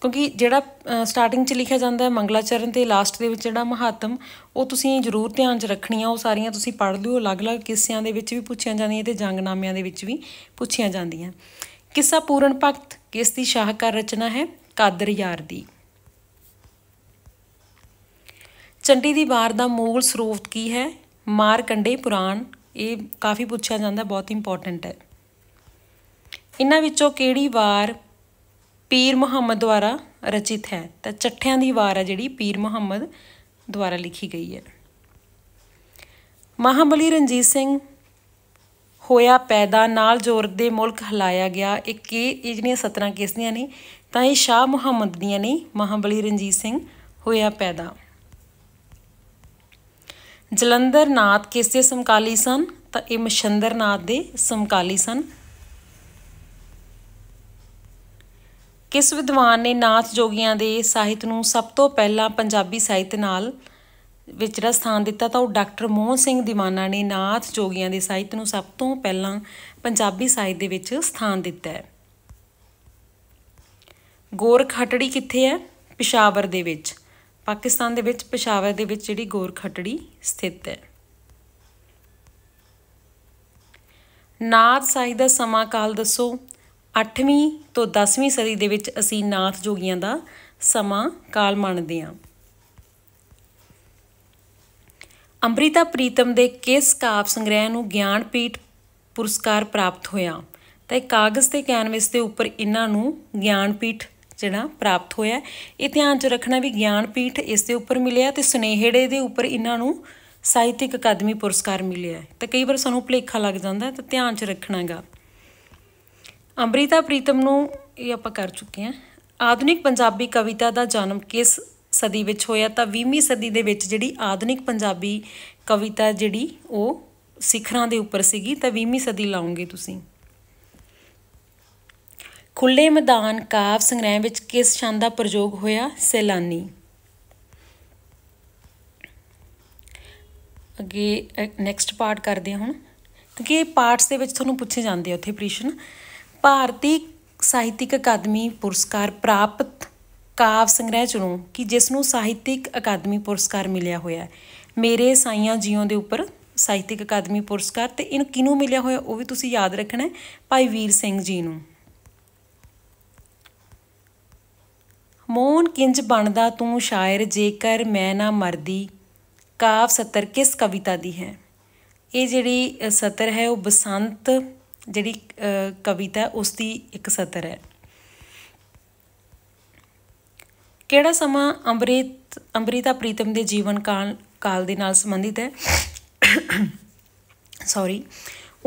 ਕਿਉਂਕਿ ਜਿਹੜਾ ਸਟਾਰਟਿੰਗ 'ਚ ਲਿਖਿਆ ਜਾਂਦਾ ਹੈ ਮੰਗਲਾਚਰਨ ਤੇ ਲਾਸਟ ਦੇ ਵਿੱਚ ਜਿਹੜਾ ਮਹਾਤਮ ਉਹ ਤੁਸੀਂ ਜ਼ਰੂਰ ਧਿਆਨ 'ਚ ਰੱਖਣੀਆਂ ਉਹ ਸਾਰੀਆਂ ਤੁਸੀਂ ਪੜ੍ਹ ਲਿਓ ਅਲੱਗ-ਅਲੱਗ ਕਿੱਸਿਆਂ ਦੇ ਵਿੱਚ ਵੀ ਪੁੱਛੀਆਂ ਜਾਂਦੀਆਂ ਤੇ ਜੰਗਨਾਮਿਆਂ ਦੇ ਵਿੱਚ ਵੀ ਪੁੱਛੀਆਂ ਜਾਂਦੀਆਂ ਕਿੱਸਾ ਪੂਰਨ ਭਗਤ ਕਿਸ ਦੀ ਸ਼ਾਹਕਾਰ ਰਚਨਾ ਹੈ ਕਾਦਰ ਯਾਰ ਦੀ ਚੰਡੀ ਦੀ ਵਾਰ ਦਾ ਮੂਲ ਸਰੋਤ ਕੀ ਹੈ ਮਾਰਕੰਡੇ ਪੁਰਾਣ ਇਹ ਕਾਫੀ ਪੁੱਛਿਆ ਜਾਂਦਾ ਬਹੁਤ ਇੰਪੋਰਟੈਂਟ ਹੈ ਇਹਨਾਂ ਵਿੱਚੋਂ ਕਿਹੜੀ ਵਾਰ ਪੀਰ ਮੁਹੰਮਦ ਦੁਆਰਾ ਰਚਿਤ ਹੈ ਤਾਂ ਚੱਠਿਆਂ ਦੀ ਵਾਰ ਹੈ ਜਿਹੜੀ ਪੀਰ ਮੁਹੰਮਦ ਦੁਆਰਾ ਲਿਖੀ ਗਈ ਹੈ ਮਹਾਬਲੀ ਰਣਜੀਤ ਸਿੰਘ ਹੋਇਆ ਪੈਦਾ ਨਾਲ ਜ਼ੋਰ ਦੇ ਮੁਲਕ ਹਲਾਇਆ ਗਿਆ ਇੱਕ ਇਹ ਜਿਹੜੀਆਂ 17 ਕਿਸਨੀਆਂ ਨੇ ਤਾਂ ਇਹ ਸ਼ਾਹ ਮੁਹੰਮਦ ਦੀਆਂ ਨੇ ਮਹਾਬਲੀ ਰਣਜੀਤ ਸਿੰਘ ਹੋਇਆ ਪੈਦਾ ਜਲੰਧਰ ਨਾਥ ਕਿਸੇ ਸਮਕਾਲੀ ਸਨ ਤਾਂ ਇਹ ਮਸ਼ੰਦਰ ਨਾਥ ਦੇ ਸਮਕਾਲੀ ਸਨ ਕਿਸ ਵਿਦਵਾਨ ਨੇ ਨਾਥ ਜੋਗੀਆਂ ਦੇ ਸਾਹਿਤ ਨੂੰ ਸਭ ਤੋਂ ਪਹਿਲਾਂ ਪੰਜਾਬੀ ਸਾਹਿਤ ਨਾਲ ਵਿਚਰਾ ਸਥਾਨ ਦਿੱਤਾ ਤਾਂ ਉਹ ਡਾਕਟਰ ਮੋਹਨ ਸਿੰਘ ਦੀਵਾਨਾ ਨੇ ਨਾਥ ਜੋਗੀਆਂ ਦੇ ਸਾਹਿਤ ਨੂੰ ਸਭ ਤੋਂ ਪਹਿਲਾਂ ਪੰਜਾਬੀ ਸਾਹਿਤ ਦੇ ਵਿੱਚ ਸਥਾਨ ਦਿੱਤਾ ਹੈ ਗੋਰਖਟੜੀ ਕਿੱਥੇ ਹੈ ਪਿਸ਼ਾਵਰ ਦੇ ਵਿੱਚ ਪਾਕਿਸਤਾਨ ਦੇ ਵਿੱਚ ਪਿਸ਼ਾਵਰ ਦੇ ਵਿੱਚ ਜਿਹੜੀ ਗੋਰਖਟੜੀ ਸਥਿਤ ਹੈ ਨਾਥ ਸਾਹਿਤ ਦਾ ਸਮਾਂਕਾਲ ਦੱਸੋ 8ਵੀਂ ਤੋਂ 10ਵੀਂ ਸਦੀ ਦੇ ਵਿੱਚ ਅਸੀਂ ਨਾਥ ਜੋਗੀਆਂ ਦਾ ਸਮਾਂ ਕਾਲ ਮੰਨਦੇ ਹਾਂ ਅੰਮ੍ਰਿਤਾ ਪ੍ਰੀਤਮ ਦੇ ਕਿਸ ਕਾਵਿ ਸੰਗ੍ਰਹਿ ਨੂੰ ਗਿਆਨਪੀਠ ਪੁਰਸਕਾਰ ਪ੍ਰਾਪਤ ਹੋਇਆ ਤਾਂ ਕਾਗਜ਼ ਤੇ ਕੈਨਵਸ ਦੇ ਉੱਪਰ ਇਹਨਾਂ ਨੂੰ ਗਿਆਨਪੀਠ ਜਿਹੜਾ ਪ੍ਰਾਪਤ ਹੋਇਆ ਇਹ ਧਿਆਨ 'ਚ ਰੱਖਣਾ ਵੀ ਗਿਆਨਪੀਠ ਇਸ ਦੇ ਉੱਪਰ ਮਿਲਿਆ ਤੇ ਸੁਨੇਹੜੇ ਦੇ ਉੱਪਰ ਇਹਨਾਂ ਨੂੰ ਸਾਹਿਤਿਕ ਅਕਾਦਮੀ ਪੁਰਸਕਾਰ ਮਿਲਿਆ ਤਾਂ ਕਈ ਵਾਰ ਸਾਨੂੰ ਭੁਲੇਖਾ ਲੱਗ ਜਾਂਦਾ ਤਾਂ ਧਿਆਨ 'ਚ ਰੱਖਣਾਗਾ ਅੰਮ੍ਰਿਤਾ ਪ੍ਰੀਤਮ ਨੂੰ ਇਹ ਆਪਾਂ ਕਰ ਚੁੱਕੇ ਹਾਂ ਆਧੁਨਿਕ ਪੰਜਾਬੀ ਕਵਿਤਾ ਦਾ ਜਨਮ ਕਿਸ ਸਦੀ ਵਿੱਚ ਹੋਇਆ ਤਾਂ 20ਵੀਂ ਸਦੀ ਦੇ ਵਿੱਚ ਜਿਹੜੀ ਆਧੁਨਿਕ ਪੰਜਾਬੀ ਕਵਿਤਾ ਜਿਹੜੀ ਉਹ ਸਿਖਰਾਂ ਦੇ ਉੱਪਰ ਸੀਗੀ ਤਾਂ 20ਵੀਂ ਸਦੀ ਲਾਉਂਗੇ ਤੁਸੀਂ ਖੁੱਲੇ ਮੈਦਾਨ ਕਾਵ ਸੰਗ੍ਰਹਿ ਵਿੱਚ ਕਿਸ ਛੰਦ ਦਾ ਪ੍ਰਯੋਗ ਹੋਇਆ ਸੈਲਾਨੀ ਅੱਗੇ ਨੈਕਸਟ ਪਾਰਟ ਕਰਦੇ ਹਾਂ ਹੁਣ ਕਿਉਂਕਿ ਪਾਰਟਸ ਦੇ ਵਿੱਚ ਤੁਹਾਨੂੰ ਪੁੱਛੇ ਜਾਂਦੇ ਆ ਉੱਥੇ ਪ੍ਰੀਸ਼ਨ ਭਾਰਤੀ ਸਾਹਿਤਿਕ ਅਕਾਦਮੀ ਪੁਰਸਕਾਰ ਪ੍ਰਾਪਤ ਕਾਵ ਸੰਗ੍ਰਹਿ ਚੁਣੋ ਕਿ ਜਿਸ ਨੂੰ ਸਾਹਿਤਿਕ ਅਕਾਦਮੀ ਪੁਰਸਕਾਰ ਮਿਲਿਆ ਹੋਇਆ ਹੈ ਮੇਰੇ ਸਾਈਆਂ ਜੀਓ ਦੇ ਉੱਪਰ ਸਾਹਿਤਿਕ ਅਕਾਦਮੀ ਪੁਰਸਕਾਰ ਤੇ ਇਹਨੂੰ ਕਿਨੂੰ ਮਿਲਿਆ ਹੋਇਆ ਉਹ ਵੀ ਤੁਸੀਂ ਯਾਦ ਰੱਖਣਾ ਹੈ ਭਾਈ ਵੀਰ ਸਿੰਘ ਜੀ ਨੂੰ ਮੋਨ ਕਿੰਜ ਬਣਦਾ ਤੂੰ ਸ਼ਾਇਰ ਜੇਕਰ ਮੈਂ ਨਾ ਮਰਦੀ ਕਾਵ ਸਤਰ ਕਿਸ ਕਵਿਤਾ ਦੀ ਹੈ ਇਹ ਜਿਹੜੀ ਸਤਰ ਹੈ ਉਹ ਬਸੰਤ ਜਿਹੜੀ ਕਵਿਤਾ ਉਸ ਦੀ ਇੱਕ ਸਤਰ ਹੈ ਕਿਹੜਾ ਸਮਾਂ ਅੰਮ੍ਰਿਤ ਅੰਮ੍ਰਿਤਾ ਪ੍ਰੀਤਮ ਦੇ ਜੀਵਨ ਕਾਲ ਕਾਲ ਦੇ ਨਾਲ ਸੰਬੰਧਿਤ ਹੈ ਸੌਰੀ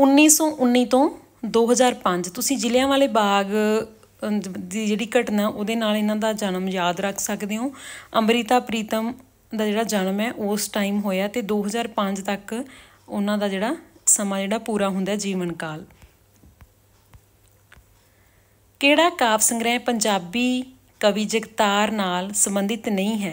1919 ਤੋਂ 2005 ਤੁਸੀਂ ਜ਼ਿਲ੍ਹਿਆਂ ਵਾਲੇ ਬਾਗ ਦੀ ਜਿਹੜੀ ਘਟਨਾ ਉਹਦੇ ਨਾਲ ਇਹਨਾਂ ਦਾ ਜਨਮ ਯਾਦ ਰੱਖ ਸਕਦੇ ਹੋ ਅੰਮ੍ਰਿਤਾ ਪ੍ਰੀਤਮ ਦਾ ਜਿਹੜਾ ਜਨਮ ਹੈ ਉਸ ਟਾਈਮ ਹੋਇਆ ਤੇ 2005 ਤੱਕ ਉਹਨਾਂ ਦਾ ਜਿਹੜਾ ਸਮਾਂ ਜਿਹੜਾ ਪੂਰਾ ਹੁੰਦਾ ਜੀਵਨ ਕਾਲ ਕਿਹੜਾ ਕਾਵ ਸੰਗ੍ਰਹਿ ਪੰਜਾਬੀ ਕਵੀ ਜਗਤਾਰ ਨਾਲ ਸੰਬੰਧਿਤ ਨਹੀਂ ਹੈ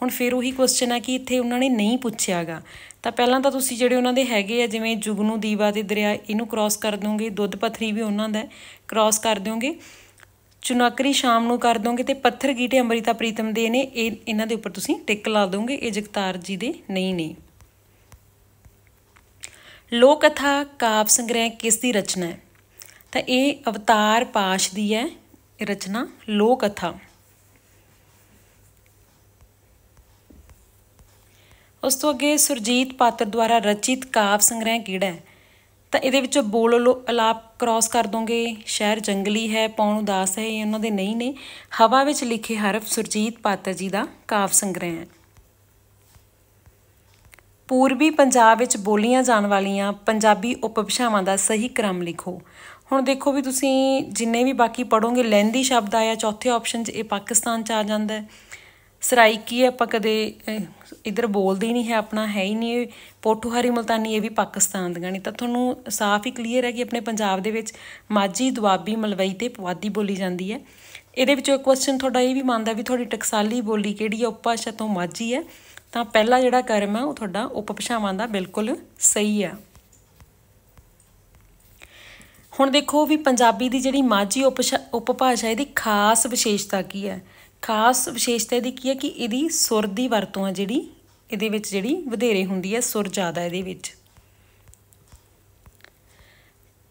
ਹੁਣ ਫਿਰ ਉਹੀ ਕੁਐਸਚਨ ਆ ਕਿ ਇੱਥੇ ਉਹਨਾਂ ਨੇ ਨਹੀਂ ਪੁੱਛਿਆਗਾ ਤਾਂ ਪਹਿਲਾਂ ਤਾਂ ਤੁਸੀਂ ਜਿਹੜੇ ਉਹਨਾਂ ਦੇ ਹੈਗੇ ਆ ਜਿਵੇਂ ਜੁਗਨੂ ਦੀਵਾ ਤੇ ਦਰਿਆ ਇਹਨੂੰ ਕ੍ਰਾਸ ਕਰ ਦੋਗੇ ਦੁੱਧ ਪਥਰੀ ਵੀ ਉਹਨਾਂ ਦਾ ਕ੍ਰਾਸ ਕਰ ਦੋਗੇ ਚੁਨਾਕਰੀ ਸ਼ਾਮ ਨੂੰ ਕਰ ਦੋਗੇ ਤੇ ਪੱਥਰ ਗੀਟੇ ਅੰਮ੍ਰਿਤਾ ਪ੍ਰੀਤਮ ਦੇ ਨੇ ਇਹ ਇਹਨਾਂ ਦੇ ਉੱਪਰ ਤੁਸੀਂ ਟਿਕ ਲਾ ਦੋਗੇ ਇਹ ਜਗਤਾਰ ਜੀ ਦੇ ਨਹੀਂ ਨੇ ਲੋਕ ਕਥਾ ਕਾਵ ਸੰਗ੍ਰਹਿ ਕਿਸ ਦੀ ਰਚਨਾ ਹੈ ਤਾਂ ਇਹ ਅਵਤਾਰ ਪਾਸ਼ ਦੀ ਹੈ ਰਚਨਾ ਲੋਕ ਕਥਾ ਉਸ ਤੋਂ ਅੱਗੇ ਸੁਰਜੀਤ ਪਾਤਰ ਦੁਆਰਾ ਰਚਿਤ ਕਾਵ ਸੰਗ੍ਰਹਿ ਕਿਹੜਾ ਹੈ ਤਾਂ ਇਹਦੇ ਵਿੱਚੋਂ ਬੋਲੋ ਅਲਾਪ ਕ੍ਰਾਸ ਕਰ ਦੋਗੇ ਸ਼ਹਿਰ ਜੰਗਲੀ ਹੈ ਪੌਣ ਉਦਾਸ ਹੈ ਇਹ ਉਹਨਾਂ ਦੇ ਨਹੀਂ ਨੇ ਹਵਾ ਵਿੱਚ ਲਿਖੇ ਹਰਫ ਸੁਰਜੀਤ ਪਾਤਰ ਜੀ ਦਾ ਕਾਵ ਸੰਗ੍ਰਹਿ ਹੈ ਪੂਰਬੀ ਪੰਜਾਬ ਵਿੱਚ ਬੋਲੀਆਂ ਜਾਣ ਵਾਲੀਆਂ ਪੰਜਾਬੀ ਉਪਭਾਸ਼ਾਵਾਂ ਦਾ ਸਹੀ ਕ੍ਰਮ ਲਿਖੋ ਹੁਣ ਦੇਖੋ ਵੀ ਤੁਸੀਂ ਜਿੰਨੇ ਵੀ ਬਾਕੀ ਪੜੋਗੇ ਲੈਂਦੀ ਸ਼ਬਦ ਆਇਆ ਚੌਥੇ ਆਪਸ਼ਨ 'ਚ ਇਹ ਪਾਕਿਸਤਾਨ 'ਚ ਆ ਜਾਂਦਾ ਹੈ ਸਰਾਇਕੀ ਆਪਾਂ ਕਦੇ ਇਧਰ ਬੋਲਦੇ ਨਹੀਂ ਹੈ ਆਪਣਾ ਹੈ ਹੀ ਨਹੀਂ ਪੋਠੋਹਾਰੀ ਮਲਤਾਨੀ ਇਹ ਵੀ ਪਾਕਿਸਤਾਨ ਦੀਆਂ ਨਹੀਂ ਤਾਂ ਤੁਹਾਨੂੰ ਸਾਫ਼ ਹੀ ਕਲੀਅਰ ਹੈ ਕਿ ਆਪਣੇ ਪੰਜਾਬ ਦੇ ਵਿੱਚ ਮਾਝੀ ਦੁਆਬੀ ਮਲਵਈ ਤੇ ਪੁਆਧੀ ਬੋਲੀ ਜਾਂਦੀ ਹੈ ਇਹਦੇ ਵਿੱਚੋਂ ਇੱਕ ਕੁਐਸਚਨ ਤੁਹਾਡਾ ਇਹ ਵੀ ਮੰਨਦਾ ਵੀ ਤੁਹਾਡੀ ਟਕਸਾਲੀ ਬੋਲੀ ਕਿਹੜੀ ਹੈ ਉਪਭਾਸ਼ਾ ਤੋਂ ਮਾਝੀ ਹੈ ਤਾਂ ਪਹਿਲਾ ਜਿਹੜਾ ਕਰਮ ਹੈ ਉਹ ਤੁਹਾਡਾ ਉਪਭਾਸ਼ਾਵਾਂ ਦਾ ਬਿਲਕੁਲ ਸਹੀ ਆ ਹੁਣ ਦੇਖੋ ਵੀ ਪੰਜਾਬੀ ਦੀ ਜਿਹੜੀ ਮਾਝੀ ਉਪਭਾਸ਼ਾ ਇਹਦੀ ਖਾਸ ਵਿਸ਼ੇਸ਼ਤਾ ਕੀ ਹੈ ਖਾਸ ਵਿਸ਼ੇਸ਼ਤਾ ਇਹਦੀ ਕੀ ਹੈ ਕਿ ਇਹਦੀ ਸੁਰ ਦੀ ਵਰਤੋਂ ਆ ਜਿਹੜੀ ਇਹਦੇ ਵਿੱਚ ਜਿਹੜੀ ਵਧੇਰੇ ਹੁੰਦੀ ਹੈ ਸੁਰ ਜ਼ਿਆਦਾ ਇਹਦੇ ਵਿੱਚ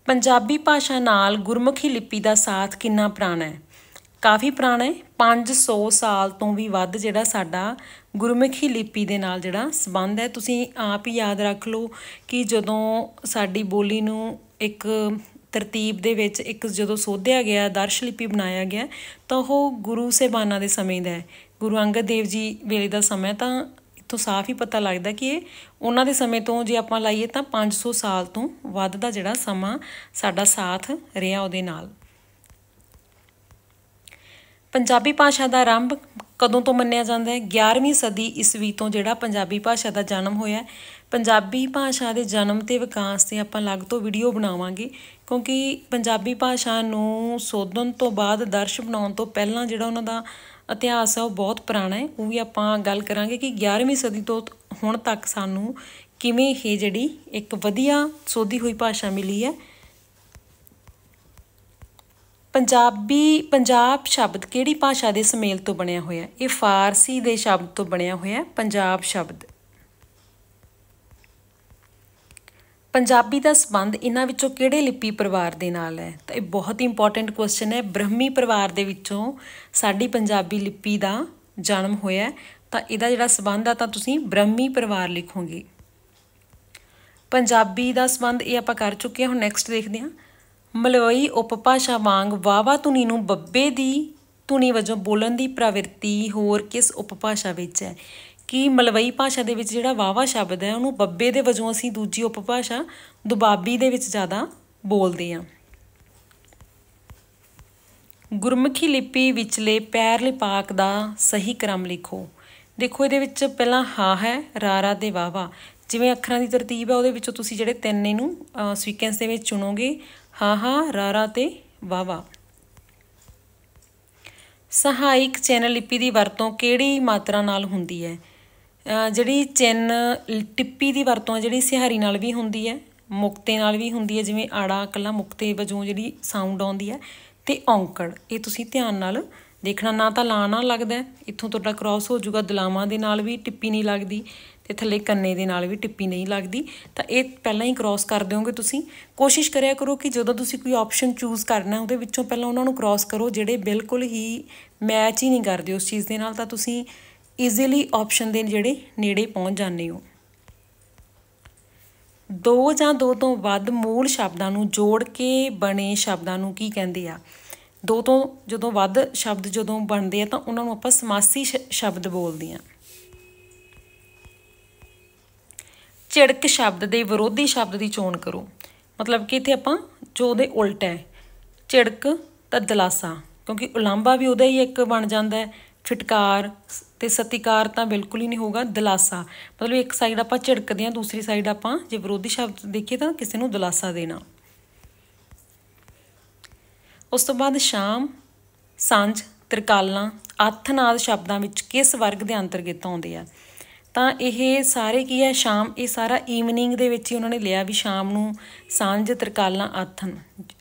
ਪੰਜਾਬੀ ਭਾਸ਼ਾ ਨਾਲ ਗੁਰਮੁਖੀ ਲਿਪੀ ਦਾ ਸਾਥ ਕਿੰਨਾ ਪੁਰਾਣਾ ਹੈ ਕਾਫੀ ਪੁਰਾਣਾ ਹੈ 500 ਸਾਲ ਤੋਂ ਵੀ ਵੱਧ ਜਿਹੜਾ ਸਾਡਾ ਗੁਰਮੁਖੀ ਲਿਪੀ ਦੇ ਨਾਲ ਜਿਹੜਾ ਸਬੰਧ ਹੈ ਤੁਸੀਂ ਆਪ ਹੀ ਯਾਦ ਰੱਖ ਲਓ ਕਿ ਜਦੋਂ ਸਾਡੀ ਬੋਲੀ ਨੂੰ ਇੱਕ ਤਰਤੀਬ ਦੇ ਵਿੱਚ ਇੱਕ ਜਦੋਂ ਸੋਧਿਆ ਗਿਆ ਦਰਸ਼ ਲਿਪੀ ਬਣਾਇਆ ਗਿਆ ਤਾਂ ਉਹ ਗੁਰੂ ਸੇਬਾਨਾ ਦੇ ਸਮੇਂ ਦਾ ਹੈ ਗੁਰੂ ਅੰਗਦ ਦੇਵ ਜੀ ਵੇਲੇ ਦਾ ਸਮਾਂ ਤਾਂ ਇਤੋਂ ਸਾਫ਼ ਹੀ ਪਤਾ ਲੱਗਦਾ ਕਿ ਇਹ ਉਹਨਾਂ ਦੇ ਸਮੇਂ ਤੋਂ ਜੇ ਆਪਾਂ ਲਾਈਏ ਤਾਂ 500 ਸਾਲ ਤੋਂ ਵੱਧ ਦਾ ਜਿਹੜਾ ਸਮਾਂ ਸਾਡਾ ਸਾਥ ਰਿਹਾ ਉਹਦੇ ਨਾਲ ਪੰਜਾਬੀ ਭਾਸ਼ਾ ਦਾ ਆਰੰਭ ਕਦੋਂ ਤੋਂ ਮੰਨਿਆ ਜਾਂਦਾ ਹੈ 11ਵੀਂ ਸਦੀ ਈਸਵੀ ਤੋਂ ਜਿਹੜਾ ਪੰਜਾਬੀ ਭਾਸ਼ਾ ਦਾ ਜਨਮ ਹੋਇਆ ਪੰਜਾਬੀ ਭਾਸ਼ਾ ਦੇ ਜਨਮ ਤੇ ਵਿਕਾਸ ਤੇ ਆਪਾਂ ਅਲੱਗ ਤੋਂ ਵੀਡੀਓ ਬਣਾਵਾਂਗੇ ਕਿਉਂਕਿ ਪੰਜਾਬੀ ਭਾਸ਼ਾ ਨੂੰ ਸੋਧਣ ਤੋਂ ਬਾਅਦ ਦਰਸ਼ ਬਣਾਉਣ ਤੋਂ ਪਹਿਲਾਂ ਜਿਹੜਾ ਉਹਨਾਂ ਦਾ ਇਤਿਹਾਸ ਹੈ ਉਹ ਬਹੁਤ ਪੁਰਾਣਾ ਹੈ ਉਹ ਵੀ ਆਪਾਂ ਗੱਲ ਕਰਾਂਗੇ ਕਿ 11ਵੀਂ ਸਦੀ ਤੋਂ ਹੁਣ ਤੱਕ ਸਾਨੂੰ ਕਿਵੇਂ ਇਹ ਜਿਹੜੀ ਇੱਕ ਵਧੀਆ ਸੋਧੀ ਹੋਈ ਭਾਸ਼ਾ ਮਿਲੀ ਹੈ ਪੰਜਾਬੀ ਪੰਜਾਬ ਸ਼ਬਦ ਕਿਹੜੀ ਭਾਸ਼ਾ ਦੇ ਸਮੇਲ ਤੋਂ ਬਣਿਆ ਹੋਇਆ ਹੈ ਇਹ ਫਾਰਸੀ ਦੇ ਸ਼ਬਦ ਤੋਂ ਬਣਿਆ ਹੋਇਆ ਹੈ ਪੰਜਾਬ ਸ਼ਬਦ ਪੰਜਾਬੀ ਦਾ ਸੰਬੰਧ ਇਹਨਾਂ ਵਿੱਚੋਂ ਕਿਹੜੇ ਲਿਪੀ ਪਰਿਵਾਰ ਦੇ ਨਾਲ ਹੈ ਤਾਂ ਇਹ ਬਹੁਤ ਹੀ ਇੰਪੋਰਟੈਂਟ ਕੁਐਸਚਨ ਹੈ ਬ੍ਰਹਮੀ ਪਰਿਵਾਰ ਦੇ ਵਿੱਚੋਂ ਸਾਡੀ ਪੰਜਾਬੀ ਲਿਪੀ ਦਾ ਜਨਮ ਹੋਇਆ ਤਾਂ ਇਹਦਾ ਜਿਹੜਾ ਸੰਬੰਧ ਆ ਤਾਂ ਤੁਸੀਂ ਬ੍ਰਹਮੀ ਪਰਿਵਾਰ ਲਿਖੋਗੇ ਪੰਜਾਬੀ ਦਾ ਸੰਬੰਧ ਇਹ ਆਪਾਂ ਕਰ ਚੁੱਕੇ ਹਾਂ ਹੁਣ ਨੈਕਸਟ ਦੇਖਦੇ ਹਾਂ ਮਲਵਈ ਉਪਭਾਸ਼ਾ ਵਾਂਗ ਵਾਵਾ ਧੁਨੀ ਨੂੰ ਬੱਬੇ ਦੀ ਧੁਨੀ ਵਜੋਂ ਬੋਲਣ ਦੀ ਪ੍ਰਵਿਰਤੀ ਹੋਰ ਕਿਸ ਉਪਭਾਸ਼ਾ ਵਿੱਚ ਹੈ ਕਿ ਮਲਵਈ ਭਾਸ਼ਾ ਦੇ ਵਿੱਚ ਜਿਹੜਾ ਵਾਵਾ ਸ਼ਬਦ ਹੈ ਉਹਨੂੰ ਬੱਬੇ ਦੇ ਵਜੋਂ ਅਸੀਂ ਦੂਜੀ ਉਪਭਾਸ਼ਾ ਦੁਬਾਬੀ ਦੇ ਵਿੱਚ ਜ਼ਿਆਦਾ ਬੋਲਦੇ ਹਾਂ ਗੁਰਮੁਖੀ ਲਿਪੀ ਵਿਚਲੇ ਪੈਰ ਲਿਪਾਕ ਦਾ ਸਹੀ ਕ੍ਰਮ ਲਿਖੋ ਦੇਖੋ ਇਹਦੇ ਵਿੱਚ ਪਹਿਲਾਂ ਹਾ ਹੈ ਰਾਰਾ ਦੇ ਵਾਵਾ ਜਿਵੇਂ ਅੱਖਰਾਂ ਦੀ ਤਰਤੀਬ ਹੈ ਉਹਦੇ ਵਿੱਚੋਂ ਤੁਸੀਂ ਜਿਹੜੇ ਤਿੰਨ ਇਹਨੂੰ ਸੀਕੁਐਂਸ ਦੇ ਵਿੱਚ ਚੁਣੋਗੇ ਹਾ ਹਾ ਰਾਰਾ ਤੇ ਵਾਵਾ ਸਹਾਇਕ ਚੈਨਲ ਲਿਪੀ ਦੀ ਵਰਤੋਂ ਕਿਹੜੀ ਮਾਤਰਾ ਨਾਲ ਹੁੰਦੀ ਹੈ ਜਿਹੜੀ ਚਿੰਨ ਟਿੱਪੀ ਦੀ ਵਰਤੋਂ ਜਿਹੜੀ ਸਿਹਾਰੀ ਨਾਲ ਵੀ ਹੁੰਦੀ ਹੈ ਮੁਕਤੇ ਨਾਲ ਵੀ ਹੁੰਦੀ ਹੈ ਜਿਵੇਂ ਆੜਾ ਇਕੱਲਾ ਮੁਕਤੇ ਵਜੋਂ ਜਿਹੜੀ ਸਾਊਂਡ ਆਉਂਦੀ ਹੈ ਤੇ ਔਂਕੜ ਇਹ ਤੁਸੀਂ ਧਿਆਨ ਨਾਲ ਦੇਖਣਾ ਨਾ ਤਾਂ ਲਾਣਾ ਲੱਗਦਾ ਇੱਥੋਂ ਤੁਹਾਡਾ ਕ੍ਰਾਸ ਹੋ ਜਾਊਗਾ ਦਲਾਵਾਂ ਦੇ ਨਾਲ ਵੀ ਟਿੱਪੀ ਨਹੀਂ ਲੱਗਦੀ ਤੇ ਥੱਲੇ ਕੰਨੇ ਦੇ ਨਾਲ ਵੀ ਟਿੱਪੀ ਨਹੀਂ ਲੱਗਦੀ ਤਾਂ ਇਹ ਪਹਿਲਾਂ ਹੀ ਕ੍ਰਾਸ ਕਰ ਦਿਓਗੇ ਤੁਸੀਂ ਕੋਸ਼ਿਸ਼ ਕਰਿਆ ਕਰੋ ਕਿ ਜਦੋਂ ਤੁਸੀਂ ਕੋਈ ਆਪਸ਼ਨ ਚੂਜ਼ ਕਰਨਾ ਉਹਦੇ ਵਿੱਚੋਂ ਪਹਿਲਾਂ ਉਹਨਾਂ ਨੂੰ ਕ੍ਰਾਸ ਕਰੋ ਜਿਹੜੇ ਬਿਲਕੁਲ ਹੀ ਮੈਚ ਹੀ ਨਹੀਂ ਕਰਦੇ ਉਸ ਚੀਜ਼ ਦੇ ਨਾਲ ਤਾਂ ਤੁਸੀਂ ਈਜ਼ੀਲੀ ਆਪਸ਼ਨ ਦੇ ਜਿਹੜੇ ਨੇੜੇ ਪਹੁੰਚ ਜਾਂਦੇ ਹੋ ਦੋ ਜਾਂ ਦੋ ਤੋਂ ਵੱਧ ਮੂਲ ਸ਼ਬਦਾਂ ਨੂੰ ਜੋੜ ਕੇ ਬਣੇ ਸ਼ਬਦਾਂ ਨੂੰ ਕੀ ਕਹਿੰਦੇ ਆ ਦੋ ਤੋਂ ਜਦੋਂ ਵੱਧ ਸ਼ਬਦ ਜਦੋਂ ਬਣਦੇ ਆ ਤਾਂ ਉਹਨਾਂ ਨੂੰ ਆਪਾਂ ਸਮਾਸੀ ਸ਼ਬਦ ਬੋਲਦੇ ਆ ਝਿੜਕ ਸ਼ਬਦ ਦੇ ਵਿਰੋਧੀ ਸ਼ਬਦ ਦੀ ਚੋਣ ਕਰੋ ਮਤਲਬ ਕਿ ਇੱਥੇ ਆਪਾਂ ਜੋ ਉਹਦੇ ਉਲਟ ਹੈ ਝਿੜਕ ਤਾਂ ਦਲਾਸਾ ਕਿਉਂਕਿ ਉਲਾਂਭਾ ਵੀ ਉਹਦਾ ਹੀ ਇੱਕ ਬਣ ਜਾਂਦਾ ਹੈ ਫਿਟਕਾਰ ਤੇ ਸਤਿਕਾਰ ਤਾਂ ਬਿਲਕੁਲ ਹੀ ਨਹੀਂ ਹੋਊਗਾ ਦਲਾਸਾ ਮਤਲਬ ਇੱਕ ਸਾਈਡ ਆਪਾਂ ਝਿੜਕਦੇ ਆਂ ਦੂਸਰੀ ਸਾਈਡ ਆਪਾਂ ਜੇ ਵਿਰੋਧੀ ਸ਼ਬਦ ਦੇਖੀਏ ਤਾਂ ਕਿਸੇ ਨੂੰ ਦਲਾਸਾ ਦੇਣਾ ਉਸ ਤੋਂ ਬਾਅਦ ਸ਼ਾਮ ਸਾਂਝ ਤ੍ਰਿਕਾਲਾਂ ਆਥਨਾਦ ਸ਼ਬਦਾਂ ਵਿੱਚ ਕਿਸ ਵਰਗ ਦੇ ਅੰਤਰਗਤ ਆਉਂਦੇ ਆ ਤਾਂ ਇਹ ਸਾਰੇ ਕੀ ਹੈ ਸ਼ਾਮ ਇਹ ਸਾਰਾ ਈਵਨਿੰਗ ਦੇ ਵਿੱਚ ਹੀ ਉਹਨਾਂ ਨੇ ਲਿਆ ਵੀ ਸ਼ਾਮ ਨੂੰ ਸਾਂਝ ਤ੍ਰਿਕਾਲਾਂ ਆਥਨ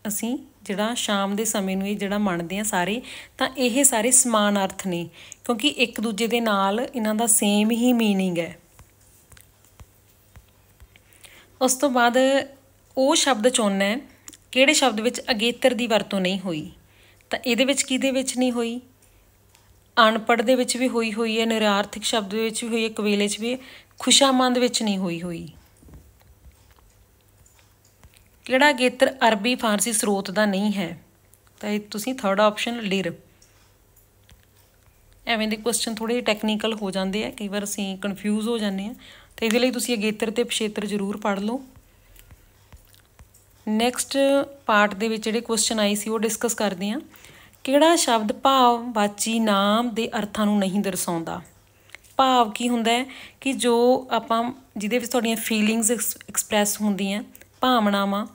ਅਸੀਂ ਜਿਹੜਾ ਸ਼ਾਮ ਦੇ ਸਮੇਂ ਨੂੰ ਇਹ ਜਿਹੜਾ ਮੰਨਦੇ ਆ ਸਾਰੇ ਤਾਂ ਇਹ ਸਾਰੇ ਸਮਾਨ ਅਰਥ ਨੇ ਕਿਉਂਕਿ ਇੱਕ ਦੂਜੇ ਦੇ ਨਾਲ ਇਹਨਾਂ ਦਾ ਸੇਮ ਹੀ मीनिंग ਹੈ ਉਸ ਤੋਂ ਬਾਅਦ ਉਹ ਸ਼ਬਦ ਚੁਣਨਾ ਹੈ ਕਿਹੜੇ ਸ਼ਬਦ ਵਿੱਚ ਅਗੇਤਰ ਦੀ ਵਰਤੋਂ ਨਹੀਂ ਹੋਈ ਤਾਂ ਇਹਦੇ ਵਿੱਚ ਕਿਹਦੇ ਵਿੱਚ ਨਹੀਂ ਹੋਈ ਅਨਪੜ ਦੇ ਵਿੱਚ ਵੀ ਹੋਈ ਹੋਈ ਹੈ ਨਿਰਾਰਥਿਕ ਸ਼ਬਦ ਵਿੱਚ ਵੀ ਹੋਈ ਹੈ ਕਵੇਲੇ 'ਚ ਵੀ ਖੁਸ਼ਾਮੰਦ ਵਿੱਚ ਨਹੀਂ ਹੋਈ ਹੋਈ ਕਿਹੜਾ ਗੇਤਰ ਅਰਬੀ ਫਾਰਸੀ ਸਰੋਤ ਦਾ ਨਹੀਂ ਹੈ ਤਾਂ ਇਹ ਤੁਸੀਂ ਥਰਡ ਆਪਸ਼ਨ ਲਿਰ ਐਵੇਂ ਦੇ ਕੁਐਸਚਨ ਥੋੜੇ ਟੈਕਨੀਕਲ ਹੋ ਜਾਂਦੇ ਆ ਕਈ ਵਾਰ ਅਸੀਂ ਕਨਫਿਊਜ਼ ਹੋ ਜਾਂਦੇ ਆ ਤੇ ਇਹਦੇ ਲਈ ਤੁਸੀਂ ਅਗੇਤਰ ਤੇ ਪਛੇਤਰ ਜ਼ਰੂਰ ਪੜ੍ਹ ਲਓ ਨੈਕਸਟ ਪਾਰਟ ਦੇ ਵਿੱਚ ਜਿਹੜੇ ਕੁਐਸਚਨ ਆਏ ਸੀ ਉਹ ਡਿਸਕਸ ਕਰਦੇ ਆ ਕਿਹੜਾ ਸ਼ਬਦ ਭਾਵ ਵਾਚੀ ਨਾਮ ਦੇ ਅਰਥਾਂ ਨੂੰ ਨਹੀਂ ਦਰਸਾਉਂਦਾ ਭਾਵ ਕੀ ਹੁੰਦਾ ਹੈ ਕਿ ਜੋ ਆਪਾਂ ਜਿਹਦੇ ਵਿੱਚ ਤੁਹਾਡੀਆਂ ਫੀਲਿੰਗਸ ਐਕਸਪ੍ਰੈਸ ਹੁੰਦੀਆਂ ਭਾਵਨਾਵਾਂ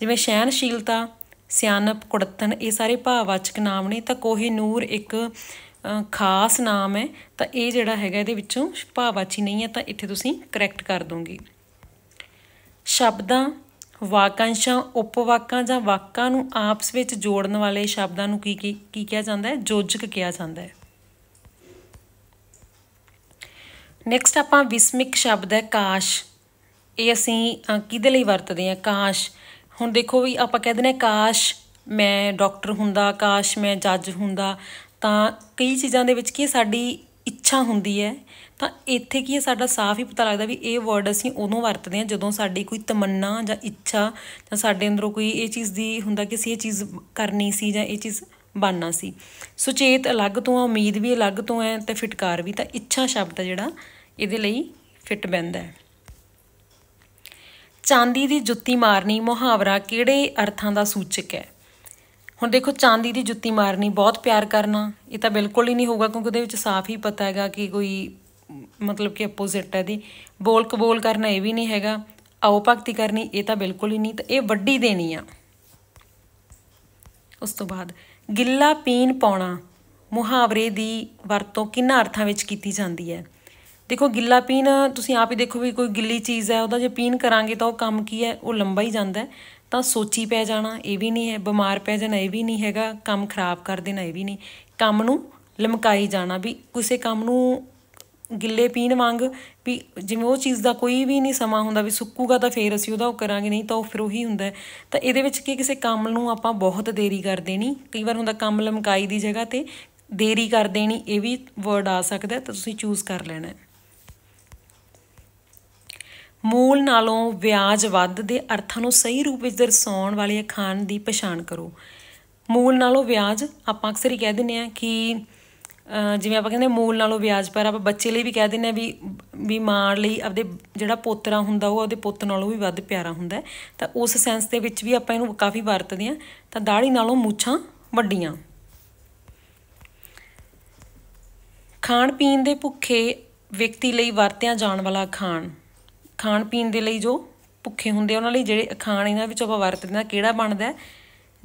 ਜਿਵੇਂ ਸ਼ੈਨਸ਼ੀਲਤਾ ਸਿਆਨਪ ਕੁੜੱਤਨ ਇਹ ਸਾਰੇ ਭਾਵਵਾਚਕ ਨਾਮ ਨੇ ਤਾਂ ਨੂਰ ਇੱਕ ਖਾਸ ਨਾਮ ਹੈ ਤਾਂ ਇਹ ਜਿਹੜਾ ਹੈਗਾ ਇਹਦੇ ਵਿੱਚੋਂ ਭਾਵਵਾਚੀ ਨਹੀਂ ਹੈ ਤਾਂ ਇੱਥੇ ਤੁਸੀਂ ਕਰੈਕਟ ਕਰ ਦੋਗੇ ਸ਼ਬਦਾਂ ਵਾਕਾਂਸ਼ਾਂ ਉਪਵਾਕਾਂ ਜਾਂ ਵਾਕਾਂ ਨੂੰ ਆਪਸ ਵਿੱਚ ਜੋੜਨ ਵਾਲੇ ਸ਼ਬਦਾਂ ਨੂੰ ਕੀ ਕੀ ਕੀ ਕਿਹਾ ਜਾਂਦਾ ਹੈ ਜੋਜਕ ਕਿਹਾ ਜਾਂਦਾ ਹੈ ਨੈਕਸਟ ਆਪਾਂ ਵਿਸਮਿਕ ਸ਼ਬਦ ਹੈ ਕਾਸ਼ ਇਹ ਅਸੀਂ ਕਿਹਦੇ ਲਈ ਵਰਤਦੇ ਆ ਕਾਸ਼ ਹੁਣ ਦੇਖੋ ਵੀ ਆਪਾਂ ਕਹਿ ਨੇ ਕਾਸ਼ ਮੈਂ ਡਾਕਟਰ ਹੁੰਦਾ ਕਾਸ਼ ਮੈਂ ਜੱਜ ਹੁੰਦਾ ਤਾਂ ਕਈ ਚੀਜ਼ਾਂ ਦੇ ਵਿੱਚ ਕੀ ਸਾਡੀ ਇੱਛਾ ਹੁੰਦੀ ਹੈ ਤਾਂ ਇੱਥੇ ਕੀ ਸਾਡਾ ਸਾਫ਼ ਹੀ ਪਤਾ ਲੱਗਦਾ ਵੀ ਇਹ ਵਰਡ ਅਸੀਂ ਉਦੋਂ ਵਰਤਦੇ ਆ ਜਦੋਂ ਸਾਡੀ ਕੋਈ ਤਮੰਨਾ ਜਾਂ ਇੱਛਾ ਜਾਂ ਸਾਡੇ ਅੰਦਰੋਂ ਕੋਈ ਇਹ ਚੀਜ਼ ਦੀ ਹੁੰਦਾ ਕਿ ਅਸੀਂ ਇਹ ਚੀਜ਼ ਕਰਨੀ ਸੀ ਜਾਂ ਇਹ ਚੀਜ਼ ਬਣਨਾ ਸੀ ਸੁਚੇਤ ਅਲੱਗ ਤੋਂ ਆ ਉਮੀਦ ਵੀ ਅਲੱਗ ਤੋਂ ਹੈ ਤੇ ਫਿਟਕਾਰ ਵੀ ਤਾਂ ਇੱਛਾ ਸ਼ਬਦ ਜਿਹੜਾ ਇਹਦੇ ਲਈ ਫਿੱਟ ਬੈਂਦਾ ਹੈ ਚਾਂਦੀ ਦੀ ਜੁੱਤੀ ਮਾਰਨੀ ਮੁਹਾਵਰਾ ਕਿਹੜੇ ਅਰਥਾਂ ਦਾ ਸੂਚਕ ਹੈ ਹੁਣ ਦੇਖੋ ਚਾਂਦੀ ਦੀ ਜੁੱਤੀ ਮਾਰਨੀ ਬਹੁਤ ਪਿਆਰ ਕਰਨਾ ਇਹ ਤਾਂ ਬਿਲਕੁਲ ਹੀ ਨਹੀਂ ਹੋਊਗਾ ਕਿਉਂਕਿ ਉਹਦੇ ਵਿੱਚ ਸਾਫ਼ ਹੀ ਪਤਾ ਹੈਗਾ ਕਿ ਕੋਈ ਮਤਲਬ ਕਿ ਆਪੋਜ਼ਿਟ ਹੈ ਦੀ ਬੋਲ ਕਬੋਲ ਕਰਨਾ ਇਹ ਵੀ ਨਹੀਂ ਹੈਗਾ ਆਓ ਭਗਤੀ ਕਰਨੀ ਇਹ ਤਾਂ ਬਿਲਕੁਲ ਹੀ ਨਹੀਂ ਤਾਂ ਇਹ ਵੱਡੀ ਦੇਣੀ ਆ ਉਸ ਤੋਂ ਬਾਅਦ ਗਿੱਲਾ ਪੀਣ ਪਾਉਣਾ ਮੁਹਾਵਰੇ ਦੀ ਵਰਤੋਂ ਕਿੰਨਾ ਅਰਥਾਂ ਵਿੱਚ ਕੀਤੀ ਜਾਂਦੀ ਹੈ ਦੇਖੋ ਗਿੱਲਾ ਪੀਣ ਤੁਸੀਂ ਆਪ ਹੀ ਦੇਖੋ ਵੀ ਕੋਈ ਗਿੱਲੀ ਚੀਜ਼ ਹੈ ਉਹਦਾ ਜੇ ਪੀਣ ਕਰਾਂਗੇ ਤਾਂ ਉਹ ਕੰਮ ਕੀ ਹੈ ਉਹ ਲੰਬਾ ਹੀ ਜਾਂਦਾ ਤਾਂ ਸੋਚੀ ਪੈ ਜਾਣਾ ਇਹ ਵੀ ਨਹੀਂ ਹੈ ਬਿਮਾਰ ਪੈ ਜਾਣਾ ਇਹ ਵੀ ਨਹੀਂ ਹੈਗਾ ਕੰਮ ਖਰਾਬ ਕਰ ਦੇਣਾ ਇਹ ਵੀ ਨਹੀਂ ਕੰਮ ਨੂੰ ਲਮਕਾਈ ਜਾਣਾ ਵੀ ਕਿਸੇ ਕੰਮ ਨੂੰ ਗਿੱਲੇ ਪੀਣ ਵਾਂਗ ਵੀ ਜਿਵੇਂ ਉਹ ਚੀਜ਼ ਦਾ ਕੋਈ ਵੀ ਨਹੀਂ ਸਮਾਂ ਹੁੰਦਾ ਵੀ ਸੁੱਕੂਗਾ ਤਾਂ ਫੇਰ ਅਸੀਂ ਉਹਦਾ ਉਹ ਕਰਾਂਗੇ ਨਹੀਂ ਤਾਂ ਉਹ ਫਿਰ ਉਹੀ ਹੁੰਦਾ ਤਾਂ ਇਹਦੇ ਵਿੱਚ ਕੀ ਕਿਸੇ ਕੰਮ ਨੂੰ ਆਪਾਂ ਬਹੁਤ ਦੇਰੀ ਕਰ ਦੇਣੀ ਕਈ ਵਾਰ ਹੁੰਦਾ ਕੰਮ ਲਮਕਾਈ ਦੀ ਜਗ੍ਹਾ ਤੇ ਦੇਰੀ ਕਰ ਦੇਣੀ ਇਹ ਵੀ ਵਰਡ ਆ ਸਕਦਾ ਤਾਂ ਤੁਸੀਂ ਚੂਜ਼ ਕਰ ਲੈਣਾ ਮੂਲ ਨਾਲੋਂ ਵਿਆਜ ਵੱਧ ਦੇ ਅਰਥਾਂ ਨੂੰ ਸਹੀ ਰੂਪ ਵਿੱਚ ਦਰਸਾਉਣ ਵਾਲੇ ਅਖਾਣ ਦੀ ਪਛਾਣ ਕਰੋ ਮੂਲ ਨਾਲੋਂ ਵਿਆਜ ਆਪਾਂ ਅਕਸਰ ਹੀ ਕਹਿ ਦਿੰਦੇ ਆ ਕਿ ਜਿਵੇਂ ਆਪਾਂ ਕਹਿੰਦੇ ਮੂਲ ਨਾਲੋਂ ਵਿਆਜ ਪਰ ਆਪਾਂ ਬੱਚੇ ਲਈ ਵੀ ਕਹਿ ਦਿੰਦੇ ਆ ਵੀ ਵੀ ਮਾਂ ਲਈ ਆਪਦੇ ਜਿਹੜਾ ਪੋਤਰਾ ਹੁੰਦਾ ਉਹ ਆਪਦੇ ਪੁੱਤ ਨਾਲੋਂ ਵੀ ਵੱਧ ਪਿਆਰਾ ਹੁੰਦਾ ਤਾਂ ਉਸ ਸੈਂਸ ਦੇ ਵਿੱਚ ਵੀ ਆਪਾਂ ਇਹਨੂੰ ਕਾਫੀ ਵਰਤਦੇ ਆ ਤਾਂ ਦਾੜੀ ਨਾਲੋਂ ਮੂਛਾਂ ਵੱਡੀਆਂ ਖਾਣ ਪੀਣ ਦੇ ਭੁੱਖੇ ਵਿਅਕਤੀ ਲਈ ਵਰਤਿਆ ਜਾਣ ਵਾਲਾ ਖਾਣ ਖਾਣ ਪੀਣ ਦੇ ਲਈ ਜੋ ਭੁੱਖੇ ਹੁੰਦੇ ਉਹਨਾਂ ਲਈ ਜਿਹੜੇ ਅਖਾਣ ਇਹਨਾਂ ਵਿੱਚ ਆਪਾਂ ਵਰਤਦੇ ਹਾਂ ਕਿਹੜਾ ਬਣਦਾ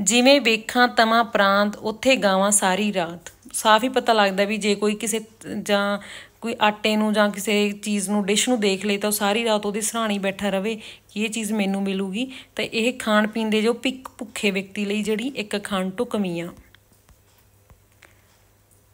ਜਿਵੇਂ ਵੇਖਾਂ ਤਮਾ ਪ੍ਰਾਂਤ ਉੱਥੇ ਗਾਵਾਂ ਸਾਰੀ ਰਾਤ ਸਾਫ਼ ਹੀ ਪਤਾ ਲੱਗਦਾ ਵੀ ਜੇ ਕੋਈ ਕਿਸੇ ਜਾਂ ਕੋਈ ਆਟੇ ਨੂੰ ਜਾਂ ਕਿਸੇ ਚੀਜ਼ ਨੂੰ ਡਿਸ਼ ਨੂੰ ਦੇਖ ਲੇ ਤਾਂ ਉਹ ਸਾਰੀ ਰਾਤ ਉਹਦੀ ਸਰਾਣੀ ਬੈਠਾ ਰਵੇ ਕਿ ਇਹ ਚੀਜ਼ ਮੈਨੂੰ ਮਿਲੂਗੀ ਤਾਂ ਇਹ ਖਾਣ ਪੀਣ ਦੇ ਜੋ ਭਿੱਖ ਭੁੱਖੇ ਵਿਅਕਤੀ ਲਈ ਜਿਹੜੀ ਇੱਕ ਖਾਣ ਟੁਕਮੀ ਆ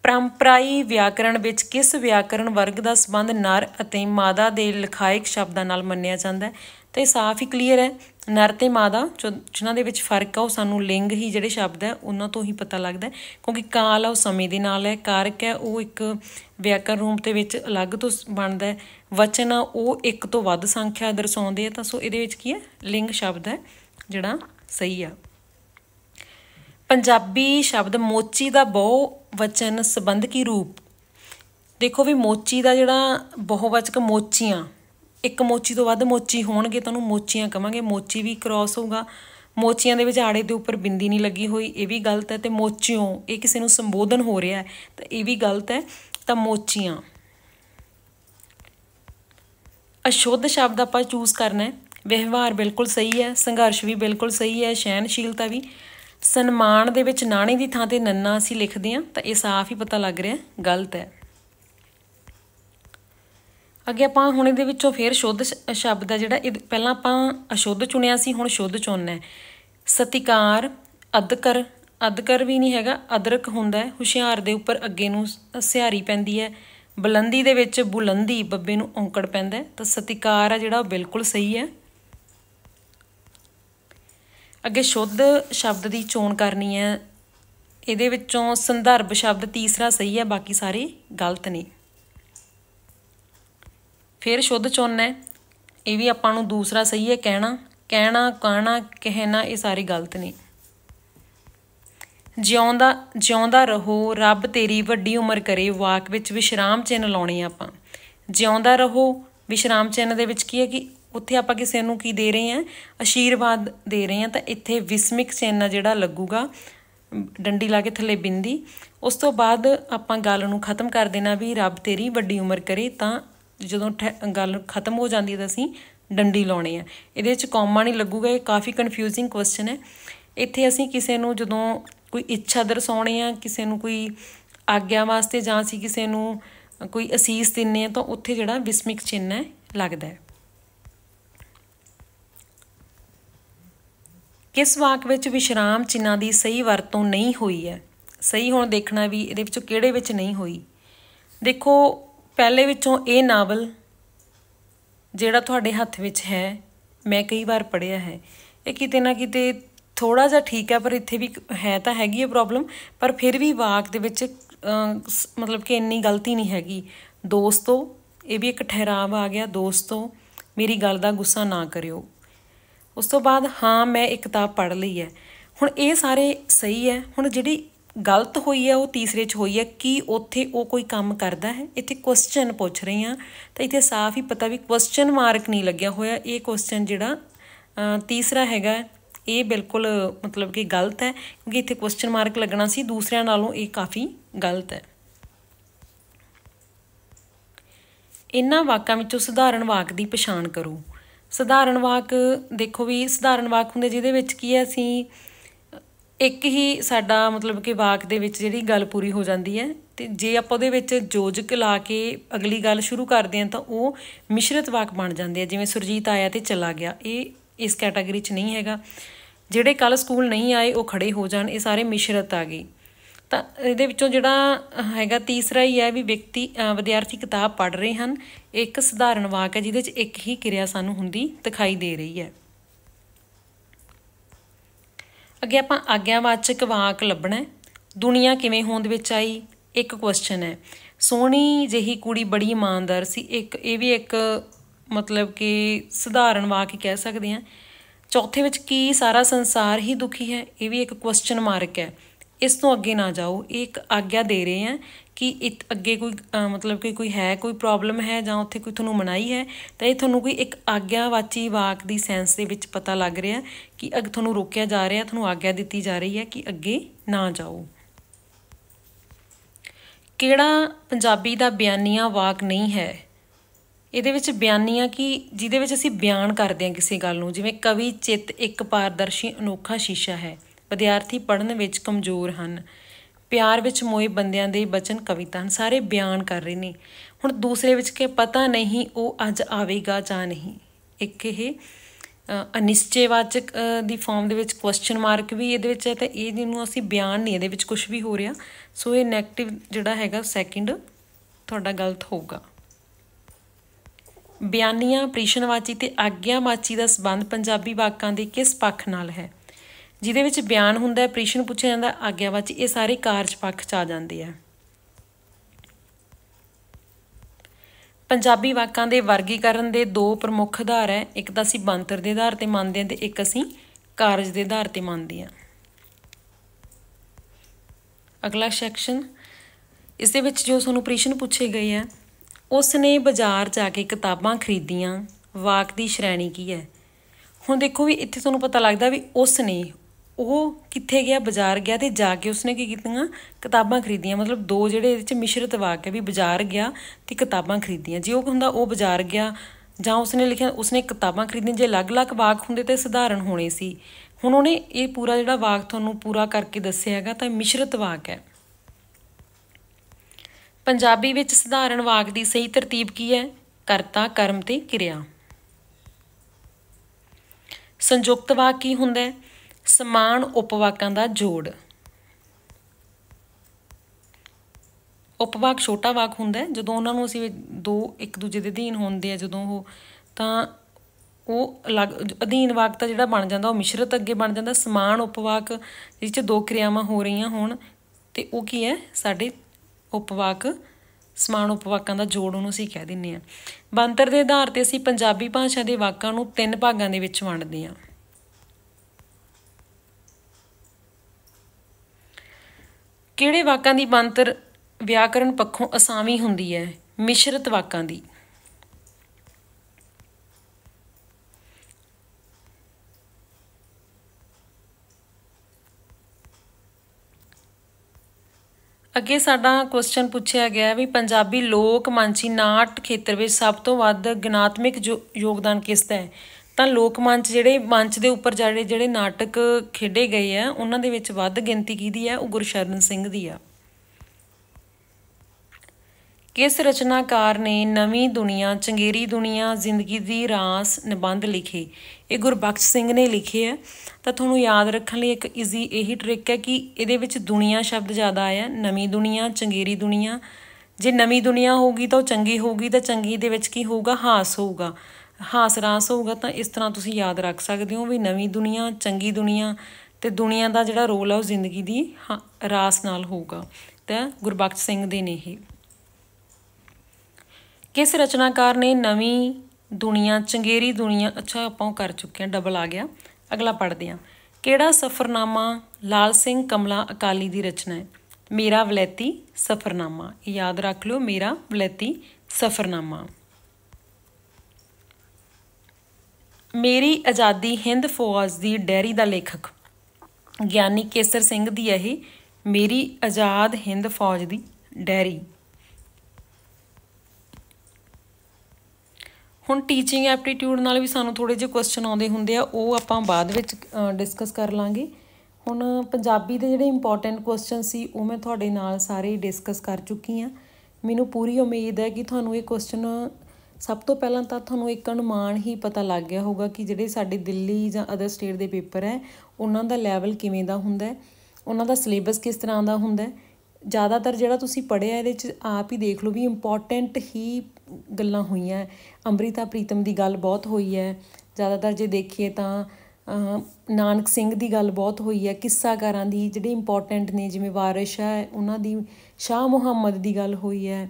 ਪਰੰਪਰਾਈ ਵਿਆਕਰਣ ਵਿੱਚ ਕਿਸ ਵਿਆਕਰਣ ਵਰਗ ਦਾ ਸੰਬੰਧ ਨਰ ਅਤੇ ਮਾਦਾ ਦੇ ਲਖਾਇਕ ਸ਼ਬਦਾਂ ਨਾਲ ਮੰਨਿਆ ਜਾਂਦਾ ਹੈ ਤੇ ਸਾਫ਼ ਹੀ ਕਲੀਅਰ ਹੈ ਨਰ ਤੇ ਮਾਦਾ ਜਿਨ੍ਹਾਂ ਦੇ ਵਿੱਚ ਫਰਕ ਆ ਉਹ ਸਾਨੂੰ ਲਿੰਗ ਹੀ ਜਿਹੜੇ ਸ਼ਬਦ ਹੈ ਉਹਨਾਂ ਤੋਂ ਹੀ ਪਤਾ ਲੱਗਦਾ ਕਿਉਂਕਿ ਕਾਲ ਆ ਉਹ ਸਮੇਂ ਦੇ ਨਾਲ ਹੈ ਕਾਰਕ ਹੈ ਉਹ ਇੱਕ ਵਿਆਕਰਨ ਰੂਪ ਦੇ ਵਿੱਚ ਅਲੱਗ ਤੋਂ ਬਣਦਾ ਹੈ ਵਚਨ ਉਹ ਇੱਕ ਤੋਂ ਵੱਧ ਸੰਖਿਆ ਦਰਸਾਉਂਦੇ ਆ ਤਾਂ ਸੋ ਇਹਦੇ ਵਿੱਚ ਕੀ ਹੈ ਲਿੰਗ ਸ਼ਬਦ ਹੈ ਜਿਹੜਾ ਸਹੀ ਆ ਪੰਜਾਬੀ ਸ਼ਬਦ ਮੋਚੀ ਦਾ ਬਹੁ ਵਚਨ ਸੰਬੰਧਕੀ ਰੂਪ ਦੇਖੋ ਵੀ ਮੋਚੀ ਦਾ ਜਿਹੜਾ ਬਹੁਵਚਕ ਮੋਚੀਆਂ ਇੱਕ ਮੋਚੀ ਤੋਂ ਵੱਧ ਮੋਚੀ ਹੋਣਗੇ ਤੁਹਾਨੂੰ ਮੋਚੀਆਂ ਕਵਾਂਗੇ ਮੋਚੀ ਵੀ ਕ੍ਰਾਸ ਹੋਊਗਾ ਮੋਚੀਆਂ ਦੇ ਵਿਚਾੜੇ ਦੇ ਉੱਪਰ ਬਿੰਦੀ ਨਹੀਂ ਲੱਗੀ ਹੋਈ ਇਹ ਵੀ ਗਲਤ ਹੈ ਤੇ ਮੋਚਿਓ ਇਹ ਕਿਸੇ ਨੂੰ ਸੰਬੋਧਨ ਹੋ ਰਿਹਾ ਹੈ ਤਾਂ ਇਹ ਵੀ ਗਲਤ ਹੈ ਤਾਂ ਮੋਚੀਆਂ ਅਸ਼ੁੱਧ ਸ਼ਬਦ ਆਪਾਂ ਚੂਜ਼ ਕਰਨਾ ਹੈ ਵਿਵਹਾਰ ਬਿਲਕੁਲ ਸਹੀ ਹੈ ਸੰਘਰਸ਼ ਵੀ ਬਿਲਕੁਲ ਸਹੀ ਹੈ ਸ਼ੈਨਸ਼ੀਲਤਾ ਵੀ ਸਨਮਾਨ ਦੇ ਵਿੱਚ ਨਾਣੇ ਦੀ ਥਾਂ ਤੇ ਨੰਨਾ ਅਸੀਂ ਲਿਖਦੇ ਆ ਤਾਂ ਇਹ ਸਾਫ਼ ਹੀ ਪਤਾ ਲੱਗ ਰਿਹਾ ਗਲਤ ਹੈ ਅੱਗੇ ਆਪਾਂ ਹੁਣ ਇਹਦੇ ਵਿੱਚੋਂ ਫੇਰ ਸ਼ੁੱਧ ਸ਼ਬਦ ਆ ਜਿਹੜਾ ਇਹ ਪਹਿਲਾਂ ਆਪਾਂ ਅਸ਼ੁੱਧ ਚੁਣਿਆ ਸੀ ਹੁਣ ਸ਼ੁੱਧ ਚੁਣਨਾ ਹੈ ਸਤਿਕਾਰ ਅਦਕਰ ਅਦਕਰ ਵੀ ਨਹੀਂ ਹੈਗਾ ਅਦਰਕ ਹੁੰਦਾ ਹੈ ਹੁਸ਼ਿਆਰ ਦੇ ਉੱਪਰ ਅੱਗੇ ਨੂੰ ਸਿਹਾਰੀ ਪੈਂਦੀ ਹੈ ਬੁਲੰਦੀ ਦੇ ਵਿੱਚ ਬੁਲੰਦੀ ਬੱਬੇ ਨੂੰ ਔਂਕੜ ਪੈਂਦਾ ਤਾਂ ਸਤਿਕਾਰ ਆ ਜਿਹੜਾ ਉਹ ਬਿਲਕੁਲ ਸਹੀ ਹੈ ਅੱਗੇ ਸ਼ੁੱਧ ਸ਼ਬਦ ਦੀ ਚੋਣ ਕਰਨੀ ਹੈ ਇਹਦੇ ਵਿੱਚੋਂ ਸੰਦਰਭ ਸ਼ਬਦ ਤੀਸਰਾ ਸਹੀ ਹੈ ਬਾਕੀ ਸਾਰੇ ਗਲਤ ਨੇ ਫਿਰ ਸ਼ੁੱਧ ਚੁਣਨਾ ਇਹ ਵੀ ਆਪਾਂ ਨੂੰ ਦੂਸਰਾ ਸਹੀ ਹੈ ਕਹਿਣਾ ਕਹਿਣਾ ਕਹਣਾ ਕਹਿਣਾ ਇਹ ਸਾਰੇ ਗਲਤ ਨੇ ਜਿਉਂਦਾ ਜਿਉਂਦਾ ਰਹੋ ਰੱਬ ਤੇਰੀ ਵੱਡੀ ਉਮਰ ਕਰੇ ਵਾਕ ਵਿੱਚ ਵਿਸ਼ਰਾਮ ਚਿੰਨ ਲਾਉਣੇ ਆਪਾਂ ਜਿਉਂਦਾ ਰਹੋ ਵਿਸ਼ਰਾਮ ਚਿੰਨ ਦੇ ਵਿੱਚ ਕੀ ਹੈ ਕਿ ਉੱਥੇ ਆਪਾਂ ਕਿਸੇ ਨੂੰ ਕੀ ਦੇ ਰਹੇ ਹਾਂ ਅਸ਼ੀਰਵਾਦ ਦੇ ਰਹੇ ਹਾਂ ਤਾਂ ਇੱਥੇ ਵਿਸਮਿਕ ਚਿੰਨ ਆ ਜਿਹੜਾ ਲੱਗੂਗਾ ਡੰਡੀ ਲਾ ਕੇ ਥੱਲੇ ਬਿੰਦੀ ਉਸ ਤੋਂ ਬਾਅਦ ਆਪਾਂ ਗੱਲ ਨੂੰ ਖਤਮ ਕਰ ਦੇਣਾ ਵੀ ਰੱਬ ਤੇਰੀ ਵੱਡੀ ਉਮਰ ਕਰੇ ਤਾਂ ਜਦੋਂ ਗੱਲ ਖਤਮ ਹੋ ਜਾਂਦੀ ਹੈ ਤਾਂ ਅਸੀਂ ਡੰਡੀ ਲਾਉਣੀ ਆ ਇਹਦੇ ਵਿੱਚ ਕੌਮਾ ਨਹੀਂ ਲੱਗੂਗਾ ਇਹ ਕਾਫੀ ਕਨਫਿਊਜ਼ਿੰਗ ਕੁਐਸਚਨ ਹੈ ਇੱਥੇ ਅਸੀਂ ਕਿਸੇ ਨੂੰ ਜਦੋਂ ਕੋਈ ਇੱਛਾ ਦਰਸਾਉਣੀ ਆ ਕਿਸੇ ਨੂੰ ਕੋਈ ਆਗਿਆ ਵਾਸਤੇ ਜਾਂ ਅਸੀਂ ਕਿਸੇ ਨੂੰ ਕੋਈ ਅਸੀਸ ਦਿੰਨੇ ਆ ਤਾਂ ਉੱਥੇ ਜਿਹੜਾ ਵਿਸਮਿਕ ਚਿੰਨ ਹੈ ਲੱਗਦਾ ਹੈ ਕਿਸ ਵਾਕ ਵਿੱਚ ਵਿਸ਼ਰਾਮ ਚਿੰਨਾਂ ਦੀ ਸਹੀ ਵਰਤੋਂ ਨਹੀਂ ਹੋਈ ਹੈ ਸਹੀ ਹੁਣ ਦੇਖਣਾ ਵੀ ਇਹਦੇ ਵਿੱਚੋਂ ਕਿਹੜੇ ਵਿੱਚ ਨਹੀਂ ਹੋਈ ਦੇਖੋ ਪਹਿਲੇ ਵਿੱਚੋਂ ਇਹ ਨਾਵਲ ਜਿਹੜਾ ਤੁਹਾਡੇ ਹੱਥ ਵਿੱਚ ਹੈ ਮੈਂ ਕਈ ਵਾਰ ਪੜ੍ਹਿਆ ਹੈ ਇਹ ਕਿਤੇ ਨਾ ਕਿਤੇ ਥੋੜਾ ਜਿਹਾ ਠੀਕ ਹੈ ਪਰ ਇੱਥੇ ਵੀ ਹੈ ਤਾਂ ਹੈਗੀ ਹੈ ਪ੍ਰੋਬਲਮ ਪਰ ਫਿਰ ਵੀ ਵਾਕ ਦੇ ਵਿੱਚ ਮਤਲਬ ਕਿ ਇੰਨੀ ਗਲਤੀ ਨਹੀਂ ਹੈਗੀ ਦੋਸਤੋ ਇਹ ਵੀ ਇੱਕ ਠਹਿਰਾਵ ਆ ਗਿਆ ਦੋਸਤੋ ਮੇਰੀ ਗੱਲ ਦਾ ਗੁੱਸਾ ਨਾ ਕਰਿਓ ਉਸ ਤੋਂ ਬਾਅਦ ਹਾਂ ਮੈਂ ਇੱਕ ਕਿਤਾਬ ਪੜ ਲਈ ਹੈ ਹੁਣ ਇਹ ਸਾਰੇ ਸਹੀ ਹੈ ਹੁਣ ਜਿਹੜੀ ਗਲਤ ਹੋਈ ਹੈ ਉਹ ਤੀਸਰੇ 'ਚ ਹੋਈ ਹੈ ਕੀ ਉੱਥੇ ਉਹ ਕੋਈ ਕੰਮ ਕਰਦਾ ਹੈ ਇੱਥੇ ਕੁਐਸਚਨ ਪੁੱਛ ਰਹੀ ਆ ਤਾਂ ਇੱਥੇ ਸਾਫ਼ ਹੀ ਪਤਾ ਵੀ ਕੁਐਸਚਨ ਮਾਰਕ ਨਹੀਂ ਲੱਗਿਆ ਹੋਇਆ ਇਹ ਕੁਐਸਚਨ ਜਿਹੜਾ ਤੀਸਰਾ ਹੈਗਾ ਇਹ ਬਿਲਕੁਲ ਮਤਲਬ ਕਿ ਗਲਤ ਹੈ ਕਿਉਂਕਿ ਇੱਥੇ ਕੁਐਸਚਨ ਮਾਰਕ ਲੱਗਣਾ ਸੀ ਦੂਸਰਿਆਂ ਨਾਲੋਂ ਇਹ ਕਾਫੀ ਗਲਤ ਹੈ ਇਨ੍ਹਾਂ ਵਾਕਾਂ ਵਿੱਚੋਂ ਸਧਾਰਨ ਵਾਕ ਦੀ ਪਛਾਣ ਕਰੋ ਸਧਾਰਨ ਵਾਕ ਦੇਖੋ ਵੀ ਸਧਾਰਨ ਵਾਕ ਹੁੰਦੇ ਜਿਹਦੇ ਵਿੱਚ ਕੀ ਹੈ ਅਸੀਂ ਇੱਕ ਹੀ ਸਾਡਾ ਮਤਲਬ ਕਿ ਵਾਕ ਦੇ ਵਿੱਚ ਜਿਹੜੀ ਗੱਲ ਪੂਰੀ ਹੋ ਜਾਂਦੀ ਹੈ ਤੇ ਜੇ ਆਪਾਂ ਉਹਦੇ ਵਿੱਚ ਜੋਜਕ ਲਾ ਕੇ ਅਗਲੀ ਗੱਲ ਸ਼ੁਰੂ ਕਰਦੇ ਹਾਂ ਤਾਂ ਉਹ ਮਿਸ਼ਰਤ ਵਾਕ ਬਣ ਜਾਂਦੇ ਆ ਜਿਵੇਂ ਸੁਰਜੀਤ ਆਇਆ ਤੇ ਚਲਾ ਗਿਆ ਇਹ ਇਸ ਕੈਟਾਗਰੀ 'ਚ ਨਹੀਂ ਹੈਗਾ ਜਿਹੜੇ ਕੱਲ ਸਕੂਲ ਨਹੀਂ ਆਏ ਉਹ ਖੜੇ ਹੋ ਜਾਣ ਇਹ ਸਾਰੇ ਮਿਸ਼ਰਤ ਆ ਗਈ ਤਾਂ ਇਹਦੇ ਵਿੱਚੋਂ ਜਿਹੜਾ ਹੈਗਾ ਤੀਸਰਾ ਹੀ ਹੈ ਵੀ ਵਿਅਕਤੀ ਵਿਦਿਆਰਥੀ ਕਿਤਾਬ ਪੜ੍ਹ ਰਹੇ ਹਨ ਇੱਕ ਸਧਾਰਨ ਵਾਕ ਹੈ ਜਿਹਦੇ ਵਿੱਚ ਇੱਕ ਹੀ ਕਿਰਿਆ ਸਾਨੂੰ ਹੁੰਦੀ ਦਿਖਾਈ ਦੇ ਰਹੀ ਹੈ ਅੱਗੇ ਆਪਾਂ ਆਗਿਆਵਾਚਕ ਵਾਕ ਲੱਭਣਾ ਹੈ ਦੁਨੀਆ ਕਿਵੇਂ ਹੋਂਦ ਵਿੱਚ ਆਈ ਇੱਕ ਕੁਐਸਚਨ ਹੈ ਸੋਹਣੀ ਜਿਹੀ ਕੁੜੀ ਬੜੀ ਇਮਾਨਦਾਰ ਸੀ ਇੱਕ ਇਹ ਵੀ ਇੱਕ ਮਤਲਬ ਕਿ ਸਧਾਰਨ ਵਾਕ ਹੀ ਕਹਿ ਸਕਦੇ ਆ ਚੌਥੇ ਵਿੱਚ ਕੀ ਸਾਰਾ ਸੰਸਾਰ ਹੀ ਦੁਖੀ ਹੈ ਇਹ ਵੀ ਇੱਕ ਕੁਐਸਚਨ ਮਾਰਕ ਹੈ ਇਸ ਤੋਂ ਅੱਗੇ ਨਾ ਜਾਓ ਇਹ ਇੱਕ ਆਗਿਆ ਦੇ ਰਹੇ ਆ ਕਿ ਇਤ ਅੱਗੇ ਕੋਈ ਮਤਲਬ ਕਿ ਕੋਈ ਹੈ ਕੋਈ ਪ੍ਰੋਬਲਮ ਹੈ ਜਾਂ ਉੱਥੇ ਕੋਈ ਤੁਹਾਨੂੰ ਮਨਾਈ ਹੈ ਤਾਂ ਇਹ ਤੁਹਾਨੂੰ ਕੋਈ ਇੱਕ ਆਗਿਆਵਾਚੀ ਵਾਕ ਦੀ ਸੈਂਸ ਦੇ ਵਿੱਚ ਪਤਾ ਲੱਗ ਰਿਹਾ ਕਿ ਅਗ ਤੁਹਾਨੂੰ ਰੋਕਿਆ ਜਾ ਰਿਹਾ ਤੁਹਾਨੂੰ ਆਗਿਆ ਦਿੱਤੀ ਜਾ ਰਹੀ ਹੈ ਕਿ ਅੱਗੇ ਨਾ ਜਾਓ ਕਿਹੜਾ ਪੰਜਾਬੀ ਦਾ ਬਿਆਨੀਆਂ ਵਾਕ ਨਹੀਂ ਹੈ ਇਹਦੇ ਵਿੱਚ ਬਿਆਨੀਆਂ ਕੀ ਜਿਹਦੇ ਵਿੱਚ ਅਸੀਂ ਬਿਆਨ ਕਰਦੇ ਹਾਂ ਕਿਸੇ ਗੱਲ ਨੂੰ ਜਿਵੇਂ ਕਵੀ ਚਿੱਤ ਇੱਕ ਪਾਰਦਰਸ਼ੀ ਅਨੋਖਾ ਸ਼ੀਸ਼ਾ ਹੈ ਵਿਦਿਆਰਥੀ ਪੜਨ ਵਿੱਚ ਕਮਜ਼ੋਰ ਹਨ ਪਿਆਰ ਵਿੱਚ ਮੋਏ ਬੰਦਿਆਂ ਦੇ ਬਚਨ ਕਵਿਤਾ ਹਨ ਸਾਰੇ ਬਿਆਨ ਕਰ ਰਹੇ ਨੇ ਹੁਣ ਦੂਸਰੇ ਵਿੱਚ ਕਿ ਪਤਾ ਨਹੀਂ ਉਹ ਅੱਜ ਆਵੇਗਾ ਜਾਂ ਨਹੀਂ ਇੱਕ ਇਹ ਅਨਿਸ਼ਚੈਵਾਚਕ ਦੀ ਫਾਰਮ ਦੇ ਵਿੱਚ ਕੁਐਸਚਨ ਮਾਰਕ ਵੀ ਇਹਦੇ ਵਿੱਚ ਹੈ ਤਾਂ ਇਹ ਜਿਹਨੂੰ ਅਸੀਂ ਬਿਆਨ ਨਹੀਂ ਇਹਦੇ ਵਿੱਚ ਕੁਝ ਵੀ ਹੋ ਰਿਹਾ ਸੋ ਇਹ 네ਗੇਟਿਵ ਜਿਹੜਾ ਹੈਗਾ ਸੈਕਿੰਡ ਤੁਹਾਡਾ ਗਲਤ ਹੋਊਗਾ ਬਿਆਨੀਆਂ ਪ੍ਰੀਸ਼ਨਵਾਚੀ ਤੇ ਆਗਿਆਮਾਚੀ ਦਾ ਸਬੰਧ ਪੰਜਾਬੀ ਵਾਕਾਂ ਦੇ ਕਿਸ ਪੱਖ ਨਾਲ ਹੈ ਜਿਹਦੇ ਵਿੱਚ ਬਿਆਨ ਹੁੰਦਾ ਹੈ ਪ੍ਰਸ਼ਨ ਪੁੱਛਿਆ ਜਾਂਦਾ ਆਗਿਆ ਵਾਚ ਇਹ ਸਾਰੇ ਕਾਰਜ ਪੱਖ ਚ ਆ ਜਾਂਦੇ ਆ ਪੰਜਾਬੀ ਵਾਕਾਂ ਦੇ ਵਰਗੀਕਰਨ ਦੇ ਦੋ ਪ੍ਰਮੁੱਖ ਆਧਾਰ ਹੈ ਇੱਕ ਤਾਂ ਅਸੀਂ ਬੰਤਰ ਦੇ ਆਧਾਰ ਤੇ ਮੰਨਦੇ ਹਾਂ ਤੇ ਇੱਕ ਅਸੀਂ ਕਾਰਜ ਦੇ ਆਧਾਰ ਤੇ ਮੰਨਦੇ ਹਾਂ ਅਗਲਾ ਸੈਕਸ਼ਨ ਇਸ ਦੇ ਵਿੱਚ ਜੋ ਤੁਹਾਨੂੰ ਪ੍ਰਸ਼ਨ ਪੁੱਛੇ ਗਏ ਆ ਉਸ ਨੇ ਬਾਜ਼ਾਰ ਜਾ ਕੇ ਕਿਤਾਬਾਂ ਖਰੀਦੀਆਂ ਵਾਕ ਦੀ ਸ਼੍ਰੇਣੀ ਕੀ ਹੈ ਹੁਣ ਦੇਖੋ ਵੀ ਇੱਥੇ ਤੁਹਾਨੂੰ ਪਤਾ ਲੱਗਦਾ ਵੀ ਉਸ ਨੇ ਉਹ ਕਿੱਥੇ ਗਿਆ ਬਾਜ਼ਾਰ ਗਿਆ ਤੇ ਜਾ ਕੇ ਉਸਨੇ ਕੀ ਕੀਤੀਆਂ ਕਿਤਾਬਾਂ ਖਰੀਦੀਆਂ ਮਤਲਬ ਦੋ ਜਿਹੜੇ ਇਹਦੇ ਵਿੱਚ ਮਿਸ਼ਰਤ ਵਾਕ ਹੈ ਵੀ ਬਾਜ਼ਾਰ ਗਿਆ ਤੇ ਕਿਤਾਬਾਂ ਖਰੀਦੀਆਂ ਜੇ ਉਹ ਹੁੰਦਾ ਉਹ ਬਾਜ਼ਾਰ ਗਿਆ ਜਾਂ ਉਸਨੇ ਲਿਖਿਆ ਉਸਨੇ ਕਿਤਾਬਾਂ ਖਰੀਦੀਆਂ ਜੇ ਅਲੱਗ-ਅਲੱਗ ਵਾਕ ਹੁੰਦੇ ਤੇ ਸਧਾਰਨ ਹੋਣੇ ਸੀ ਹੁਣ ਉਹਨੇ ਇਹ ਪੂਰਾ ਜਿਹੜਾ ਵਾਕ ਤੁਹਾਨੂੰ ਪੂਰਾ ਕਰਕੇ ਦੱਸਿਆ ਹੈਗਾ ਤਾਂ ਮਿਸ਼ਰਤ ਵਾਕ ਹੈ ਪੰਜਾਬੀ ਵਿੱਚ ਸਧਾਰਨ ਵਾਕ ਦੀ ਸਹੀ ਤਰਤੀਬ ਕੀ ਹੈ ਕਰਤਾ ਕਰਮ ਤੇ ਕਿਰਿਆ ਸੰਯੁਕਤ ਵਾਕ ਕੀ ਹੁੰਦਾ ਹੈ ਸਮਾਨ ਉਪਵਾਕਾਂ ਦਾ ਜੋੜ ਉਪਵਾਕ ਛੋਟਾ ਵਾਕ ਹੁੰਦਾ ਹੈ ਜਦੋਂ ਉਹਨਾਂ ਨੂੰ ਅਸੀਂ ਦੋ ਇੱਕ ਦੂਜੇ ਦੇ ਅਧੀਨ ਹੁੰਦੇ ਆ ਜਦੋਂ ਉਹ ਤਾਂ ਉਹ ਅਲੱਗ ਅਧੀਨ ਵਾਕ ਤਾਂ ਜਿਹੜਾ ਬਣ ਜਾਂਦਾ ਉਹ ਮਿਸ਼ਰਤ ਅੱਗੇ ਬਣ ਜਾਂਦਾ ਸਮਾਨ ਉਪਵਾਕ ਜਿਸ ਵਿੱਚ ਦੋ ਕਿਰਿਆਵਾਂ ਹੋ ਰਹੀਆਂ ਹੋਣ ਤੇ ਉਹ ਕੀ ਹੈ ਸਾਡੇ ਉਪਵਾਕ ਸਮਾਨ ਉਪਵਾਕਾਂ ਦਾ ਜੋੜ ਉਹਨੂੰ ਅਸੀਂ ਕਹਿ ਦਿੰਨੇ ਆ ਬੰਤਰ ਦੇ ਆਧਾਰ ਤੇ ਅਸੀਂ ਪੰਜਾਬੀ ਭਾਸ਼ਾ ਦੇ ਵਾਕਾਂ ਨੂੰ ਤਿੰਨ ਭਾਗਾਂ ਦੇ ਵਿੱਚ ਵੰਡਦੇ ਆ ਕਿਹੜੇ ਵਾਕਾਂ ਦੀ ਬਣਤਰ ਵਿਆਕਰਣ ਪੱਖੋਂ ਅਸਾਵੀ ਹੁੰਦੀ ਹੈ ਮਿਸ਼ਰਤ ਵਾਕਾਂ ਦੀ ਅੱਗੇ ਸਾਡਾ ਕੁਐਸਚਨ ਪੁੱਛਿਆ ਗਿਆ ਵੀ ਪੰਜਾਬੀ ਲੋਕ ਮੰਚੀ ਨਾਟ ਖੇਤਰ ਵਿੱਚ ਸਭ ਤੋਂ ਵੱਧ ਗਣਾਤਮਿਕ ਯੋਗਦਾਨ ਕਿਸ ਦਾ ਹੈ ਤਾਂ ਲੋਕ ਮੰਚ ਜਿਹੜੇ ਮੰਚ ਦੇ ਉੱਪਰ ਜਿਹੜੇ ਜਿਹੜੇ ਨਾਟਕ ਖੇਡੇ ਗਏ ਆ ਉਹਨਾਂ ਦੇ ਵਿੱਚ ਵੱਧ ਗਿਣਤੀ ਕਿਹਦੀ ਆ ਉਹ ਗੁਰਸ਼ਰਨ ਸਿੰਘ ਦੀ ਆ ਕਿਸ ਰਚਨਾਕਾਰ ਨੇ ਨਵੀਂ ਦੁਨੀਆ ਚੰਗੇਰੀ ਦੁਨੀਆ ਜ਼ਿੰਦਗੀ ਦੀ ਰਾਸ ਨਿਬੰਧ ਲਿਖੇ ਇਹ ਗੁਰਬਖਸ਼ ਸਿੰਘ ਨੇ ਲਿਖੇ ਆ ਤਾਂ ਤੁਹਾਨੂੰ ਯਾਦ ਰੱਖਣ ਲਈ ਇੱਕ ਈਜ਼ੀ ਇਹੀ ਟ੍ਰਿਕ ਹੈ ਕਿ ਇਹਦੇ ਵਿੱਚ ਦੁਨੀਆ ਸ਼ਬਦ ਜ਼ਿਆਦਾ ਆਇਆ ਨਵੀਂ ਦੁਨੀਆ ਚੰਗੇਰੀ ਦੁਨੀਆ ਜੇ ਨਵੀਂ ਦੁਨੀਆ ਹੋਊਗੀ ਤਾਂ ਉਹ ਚੰਗੀ ਹੋਊਗੀ ਤਾਂ ਚੰਗੀ ਦੇ ਵਿੱਚ ਕੀ ਹੋਊਗਾ ਹਾਸ ਹੋਊਗਾ ਹਾਸ ਰਾਸ ਹੋਊਗਾ ਤਾਂ ਇਸ ਤਰ੍ਹਾਂ ਤੁਸੀਂ ਯਾਦ ਰੱਖ ਸਕਦੇ ਹੋ ਵੀ ਨਵੀਂ ਦੁਨੀਆ ਚੰਗੀ ਦੁਨੀਆ ਤੇ ਦੁਨੀਆ ਦਾ ਜਿਹੜਾ ਰੋਲ ਆ ਉਹ ਜ਼ਿੰਦਗੀ ਦੀ ਰਾਸ ਨਾਲ ਹੋਊਗਾ ਤਾਂ ਗੁਰਬਖਸ਼ ਸਿੰਘ ਦੇ ਨੇ ਇਹ ਕਿਸ ਰਚਨਾਕਾਰ ਨੇ ਨਵੀਂ ਦੁਨੀਆ ਚੰਗੇਰੀ ਦੁਨੀਆ ਅੱਛਾ ਆਪਾਂ ਉਹ ਕਰ ਚੁੱਕੇ ਆ ਡਬਲ ਆ ਗਿਆ ਅਗਲਾ ਪੜ੍ਹਦੇ ਆ ਕਿਹੜਾ ਸਫਰਨਾਮਾ ਲਾਲ ਸਿੰਘ ਕਮਲਾ ਅਕਾਲੀ ਦੀ ਰਚਨਾ ਹੈ ਮੇਰਾ ਵਲੈਤੀ ਸਫਰਨਾਮਾ ਯਾਦ ਰੱਖ ਲਓ ਮੇਰਾ ਵਲੈਤੀ ਸਫਰਨਾਮਾ ਮੇਰੀ ਆਜ਼ਾਦੀ ਹਿੰਦ ਫੌਜ ਦੀ ਡੈਰੀ ਦਾ ਲੇਖਕ ਗਿਆਨੀ ਕੇਸਰ ਸਿੰਘ ਦੀ ਇਹ ਮੇਰੀ ਆਜ਼ਾਦ ਹਿੰਦ ਫੌਜ ਦੀ ਡੈਰੀ ਹੁਣ ਟੀਚਿੰਗ ਐਪਟੀਟਿਊਡ ਨਾਲ ਵੀ ਸਾਨੂੰ ਥੋੜੇ ਜਿਹੇ ਕੁਐਸਚਨ ਆਉਂਦੇ ਹੁੰਦੇ ਆ ਉਹ ਆਪਾਂ ਬਾਅਦ ਵਿੱਚ ਡਿਸਕਸ ਕਰ ਲਾਂਗੇ ਹੁਣ ਪੰਜਾਬੀ ਦੇ ਜਿਹੜੇ ਇੰਪੋਰਟੈਂਟ ਕੁਐਸਚਨ ਸੀ ਉਹ ਮੈਂ ਤੁਹਾਡੇ ਨਾਲ ਸਾਰੇ ਡਿਸਕਸ ਕਰ ਚੁੱਕੀ ਆ ਮੈਨੂੰ ਪੂਰੀ ਉਮੀਦ ਹੈ ਕਿ ਤੁਹਾਨੂੰ ਇਹ ਕੁਐਸਚਨ ਸਭ ਤੋਂ ਪਹਿਲਾਂ ਤਾਂ ਤੁਹਾਨੂੰ ਇੱਕ ਅਨੁਮਾਨ ਹੀ ਪਤਾ ਲੱਗ ਗਿਆ ਹੋਊਗਾ ਕਿ ਜਿਹੜੇ ਸਾਡੇ ਦਿੱਲੀ ਜਾਂ ਅਦਰ ਸਟੇਟ ਦੇ ਪੇਪਰ ਹੈ ਉਹਨਾਂ ਦਾ ਲੈਵਲ ਕਿਵੇਂ ਦਾ ਹੁੰਦਾ ਹੈ ਉਹਨਾਂ ਦਾ ਸਿਲੇਬਸ ਕਿਸ ਤਰ੍ਹਾਂ ਦਾ ਹੁੰਦਾ ਹੈ ਜ਼ਿਆਦਾਤਰ ਜਿਹੜਾ ਤੁਸੀਂ ਪੜਿਆ ਇਹਦੇ ਚ ਆਪ ਹੀ ਦੇਖ ਲਓ ਵੀ ਇੰਪੋਰਟੈਂਟ ਹੀ ਗੱਲਾਂ ਹੋਈਆਂ ਅੰਮ੍ਰਿਤਾ ਪ੍ਰੀਤਮ ਦੀ ਗੱਲ ਬਹੁਤ ਹੋਈ ਹੈ ਜ਼ਿਆਦਾਤਰ ਜੇ ਦੇਖੀਏ ਤਾਂ ਨਾਨਕ ਸਿੰਘ ਦੀ ਗੱਲ ਬਹੁਤ ਹੋਈ ਹੈ ਕਿੱਸਾਕਾਰਾਂ ਦੀ ਜਿਹੜੇ ਇੰਪੋਰਟੈਂਟ ਨੇ ਜਿਵੇਂ ਵਾਰਿਸ਼ ਹੈ ਉਹਨਾਂ ਦੀ ਸ਼ਾਹ ਮੁਹੰਮਦ ਦੀ ਗੱਲ ਹੋਈ ਹੈ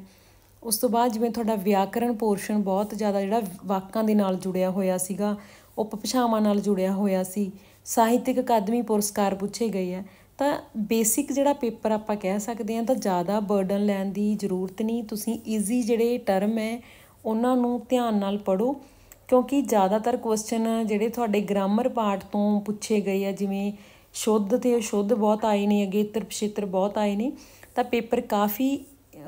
ਉਸ ਤੋਂ ਬਾਅਦ ਜਿਵੇਂ ਤੁਹਾਡਾ ਵਿਆਕਰਣ ਪੋਰਸ਼ਨ ਬਹੁਤ ਜ਼ਿਆਦਾ ਜਿਹੜਾ ਵਾਕਾਂ ਦੇ ਨਾਲ ਜੁੜਿਆ ਹੋਇਆ ਸੀਗਾ ਉਪਭਾਸ਼ਾਵਾਂ ਨਾਲ ਜੁੜਿਆ ਹੋਇਆ ਸੀ ਸਾਹਿਤਿਕ ਅਕਾਦਮੀ ਪੁਰਸਕਾਰ ਪੁੱਛੇ ਗਏ ਆ ਤਾਂ ਬੇਸਿਕ ਜਿਹੜਾ ਪੇਪਰ ਆਪਾਂ ਕਹਿ ਸਕਦੇ ਆ ਤਾਂ ਜ਼ਿਆਦਾ ਬਰਡਨ ਲੈਣ ਦੀ ਜ਼ਰੂਰਤ ਨਹੀਂ ਤੁਸੀਂ ਈਜ਼ੀ ਜਿਹੜੇ ਟਰਮ ਹੈ ਉਹਨਾਂ ਨੂੰ ਧਿਆਨ ਨਾਲ ਪੜੋ ਕਿਉਂਕਿ ਜ਼ਿਆਦਾਤਰ ਕੁਐਸਚਨ ਜਿਹੜੇ ਤੁਹਾਡੇ ਗ੍ਰਾਮਰ ਪਾਰਟ ਤੋਂ ਪੁੱਛੇ ਗਏ ਆ ਜਿਵੇਂ ਸ਼ੁੱਧ ਤੇ ਅਸ਼ੁੱਧ ਬਹੁਤ ਆਏ ਨੇ ਅਗੇਤਰ ਪਛੇਤਰ ਬਹੁਤ ਆਏ ਨੇ ਤਾਂ ਪੇਪਰ ਕਾਫੀ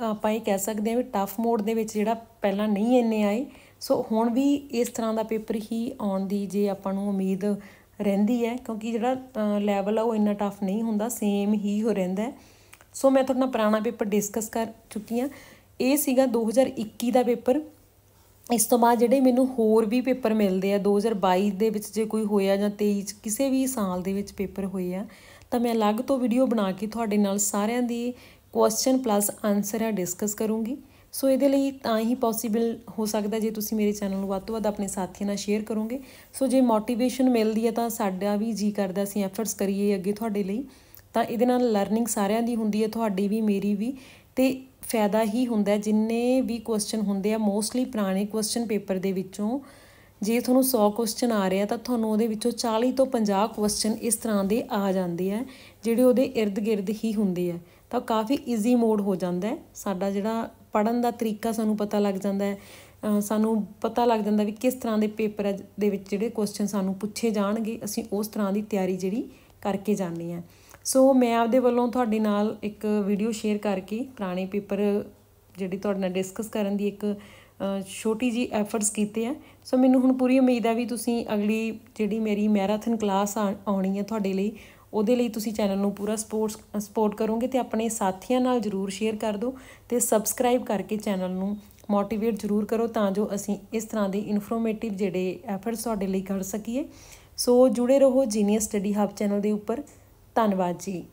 ਆਪਾਂ ਇਹ ਕਹਿ ਸਕਦੇ ਹਾਂ ਵੀ ਟਫ ਮੋਡ ਦੇ ਵਿੱਚ ਜਿਹੜਾ ਪਹਿਲਾਂ ਨਹੀਂ ਇੰਨੇ ਆਏ ਸੋ ਹੁਣ ਵੀ ਇਸ ਤਰ੍ਹਾਂ ਦਾ ਪੇਪਰ ਹੀ ਆਉਣ ਦੀ ਜੇ ਆਪਾਂ ਨੂੰ ਉਮੀਦ ਰਹਿੰਦੀ ਹੈ ਕਿਉਂਕਿ ਜਿਹੜਾ ਲੈਵਲ ਆ ਉਹ ਇੰਨਾ ਟਫ ਨਹੀਂ ਹੁੰਦਾ ਸੇਮ ਹੀ ਹੋ ਰਹਿੰਦਾ ਸੋ ਮੈਂ ਤੁਹਾਡਾ ਪੁਰਾਣਾ ਪੇਪਰ ਡਿਸਕਸ ਕਰ ਚੁੱਕੀ ਆ ਇਹ ਸੀਗਾ 2021 ਦਾ ਪੇਪਰ ਇਸ ਤੋਂ ਬਾਅਦ ਜਿਹੜੇ ਮੈਨੂੰ ਹੋਰ ਵੀ ਪੇਪਰ ਮਿਲਦੇ ਆ 2022 ਦੇ ਵਿੱਚ ਜੇ ਕੋਈ ਹੋਇਆ ਜਾਂ 23 ਚ ਕਿਸੇ ਵੀ ਸਾਲ ਦੇ ਵਿੱਚ ਪੇਪਰ ਹੋਏ ਆ ਤਾਂ ਮੈਂ ਅਲੱਗ ਤੋਂ ਵੀਡੀਓ ਬਣਾ ਕੇ ਤੁਹਾਡੇ ਨਾਲ ਸਾਰਿਆਂ ਦੀ ਕੁਐਸਚਨ ਪਲੱਸ ਆਨਸਰ ਆ ਡਿਸਕਸ ਕਰੂੰਗੀ ਸੋ ਇਹਦੇ ਲਈ ਤਾਂ ਹੀ ਪੋਸੀਬਲ ਹੋ ਸਕਦਾ ਜੇ ਤੁਸੀਂ ਮੇਰੇ ਚੈਨਲ ਨੂੰ ਵੱਧ ਤੋਂ ਵੱਧ ਆਪਣੇ ਸਾਥੀਆਂ ਨਾਲ ਸ਼ੇਅਰ ਕਰੋਗੇ ਸੋ ਜੇ ਮੋਟੀਵੇਸ਼ਨ ਮਿਲਦੀ ਹੈ ਤਾਂ ਸਾਡਾ ਵੀ ਜੀ ਕਰਦਾ ਅਸੀਂ ਐਫਰਟਸ ਕਰੀਏ ਅੱਗੇ ਤੁਹਾਡੇ ਲਈ ਤਾਂ ਇਹਦੇ ਨਾਲ ਲਰਨਿੰਗ ਸਾਰਿਆਂ ਦੀ ਹੁੰਦੀ ਹੈ ਤੁਹਾਡੀ ਵੀ ਮੇਰੀ ਵੀ ਤੇ ਫਾਇਦਾ ਹੀ ਹੁੰਦਾ ਜਿੰਨੇ ਵੀ ਕੁਐਸਚਨ ਹੁੰਦੇ ਆ ਮੋਸਟਲੀ ਪੁਰਾਣੇ ਕੁਐਸਚਨ ਪੇਪਰ ਦੇ ਵਿੱਚੋਂ ਜੇ ਤੁਹਾਨੂੰ 100 ਕੁਐਸਚਨ ਆ ਰਿਹਾ ਤਾਂ ਤੁਹਾਨੂੰ ਉਹਦੇ ਵਿੱਚੋਂ 40 ਤੋਂ 50 ਕੁਐਸਚਨ ਇਸ ਤਰ੍ਹਾਂ ਦੇ ਆ ਜਾਂਦੇ ਆ ਜਿਹੜੇ ਉਹਦੇ ird-gird ਹੀ ਹੁੰਦੇ ਆ ਤਾਂ ਕਾਫੀ ਈਜ਼ੀ ਮੋਡ ਹੋ ਜਾਂਦਾ ਹੈ ਸਾਡਾ ਜਿਹੜਾ ਪੜਨ ਦਾ ਤਰੀਕਾ ਸਾਨੂੰ ਪਤਾ ਲੱਗ ਜਾਂਦਾ ਹੈ ਸਾਨੂੰ ਪਤਾ ਲੱਗ ਜਾਂਦਾ ਵੀ ਕਿਸ ਤਰ੍ਹਾਂ ਦੇ ਪੇਪਰ ਦੇ ਵਿੱਚ ਜਿਹੜੇ ਕੁਐਸਚਨ ਸਾਨੂੰ ਪੁੱਛੇ ਜਾਣਗੇ ਅਸੀਂ ਉਸ ਤਰ੍ਹਾਂ ਦੀ ਤਿਆਰੀ ਜਿਹੜੀ ਕਰਕੇ ਜਾਣੀ ਹੈ ਸੋ ਮੈਂ ਆਪਦੇ ਵੱਲੋਂ ਤੁਹਾਡੇ ਨਾਲ ਇੱਕ ਵੀਡੀਓ ਸ਼ੇਅਰ ਕਰਕੇ ਪੁਰਾਣੇ ਪੇਪਰ ਜਿਹੜੀ ਤੁਹਾਡੇ ਨਾਲ ਡਿਸਕਸ ਕਰਨ ਦੀ ਇੱਕ ਛੋਟੀ ਜੀ ਐਫਰਟਸ ਕੀਤੇ ਆ ਸੋ ਮੈਨੂੰ ਹੁਣ ਪੂਰੀ ਉਮੀਦ ਹੈ ਵੀ ਤੁਸੀਂ ਅਗਲੀ ਜਿਹੜੀ ਮੇਰੀ ਮੈਰਾਥਨ ਕਲਾਸ ਆਉਣੀ ਹੈ ਤੁਹਾਡੇ ਲਈ ਉਹਦੇ ਲਈ ਤੁਸੀਂ ਚੈਨਲ ਨੂੰ ਪੂਰਾ ਸਪੋਰਟ ਸਪੋਰਟ ਕਰੋਗੇ ਤੇ ਆਪਣੇ ਸਾਥੀਆਂ ਨਾਲ ਜਰੂਰ ਸ਼ੇਅਰ ਕਰ ਦਿਓ ਤੇ ਸਬਸਕ੍ਰਾਈਬ ਕਰਕੇ ਚੈਨਲ ਨੂੰ ਮੋਟੀਵੇਟ ਜਰੂਰ ਕਰੋ ਤਾਂ ਜੋ ਅਸੀਂ ਇਸ ਤਰ੍ਹਾਂ ਦੇ ਇਨਫੋਰਮੇਟਿਵ ਜਿਹੜੇ ਐਫਰਟਸ ਤੁਹਾਡੇ ਲਈ ਕਰ ਸਕੀਏ ਸੋ ਜੁੜੇ ਰਹੋ ਜੀਨੀਅਸ ਸਟੱਡੀ ਹੱਬ ਚੈਨਲ ਦੇ ਉੱਪਰ ਧੰਨਵਾਦ ਜੀ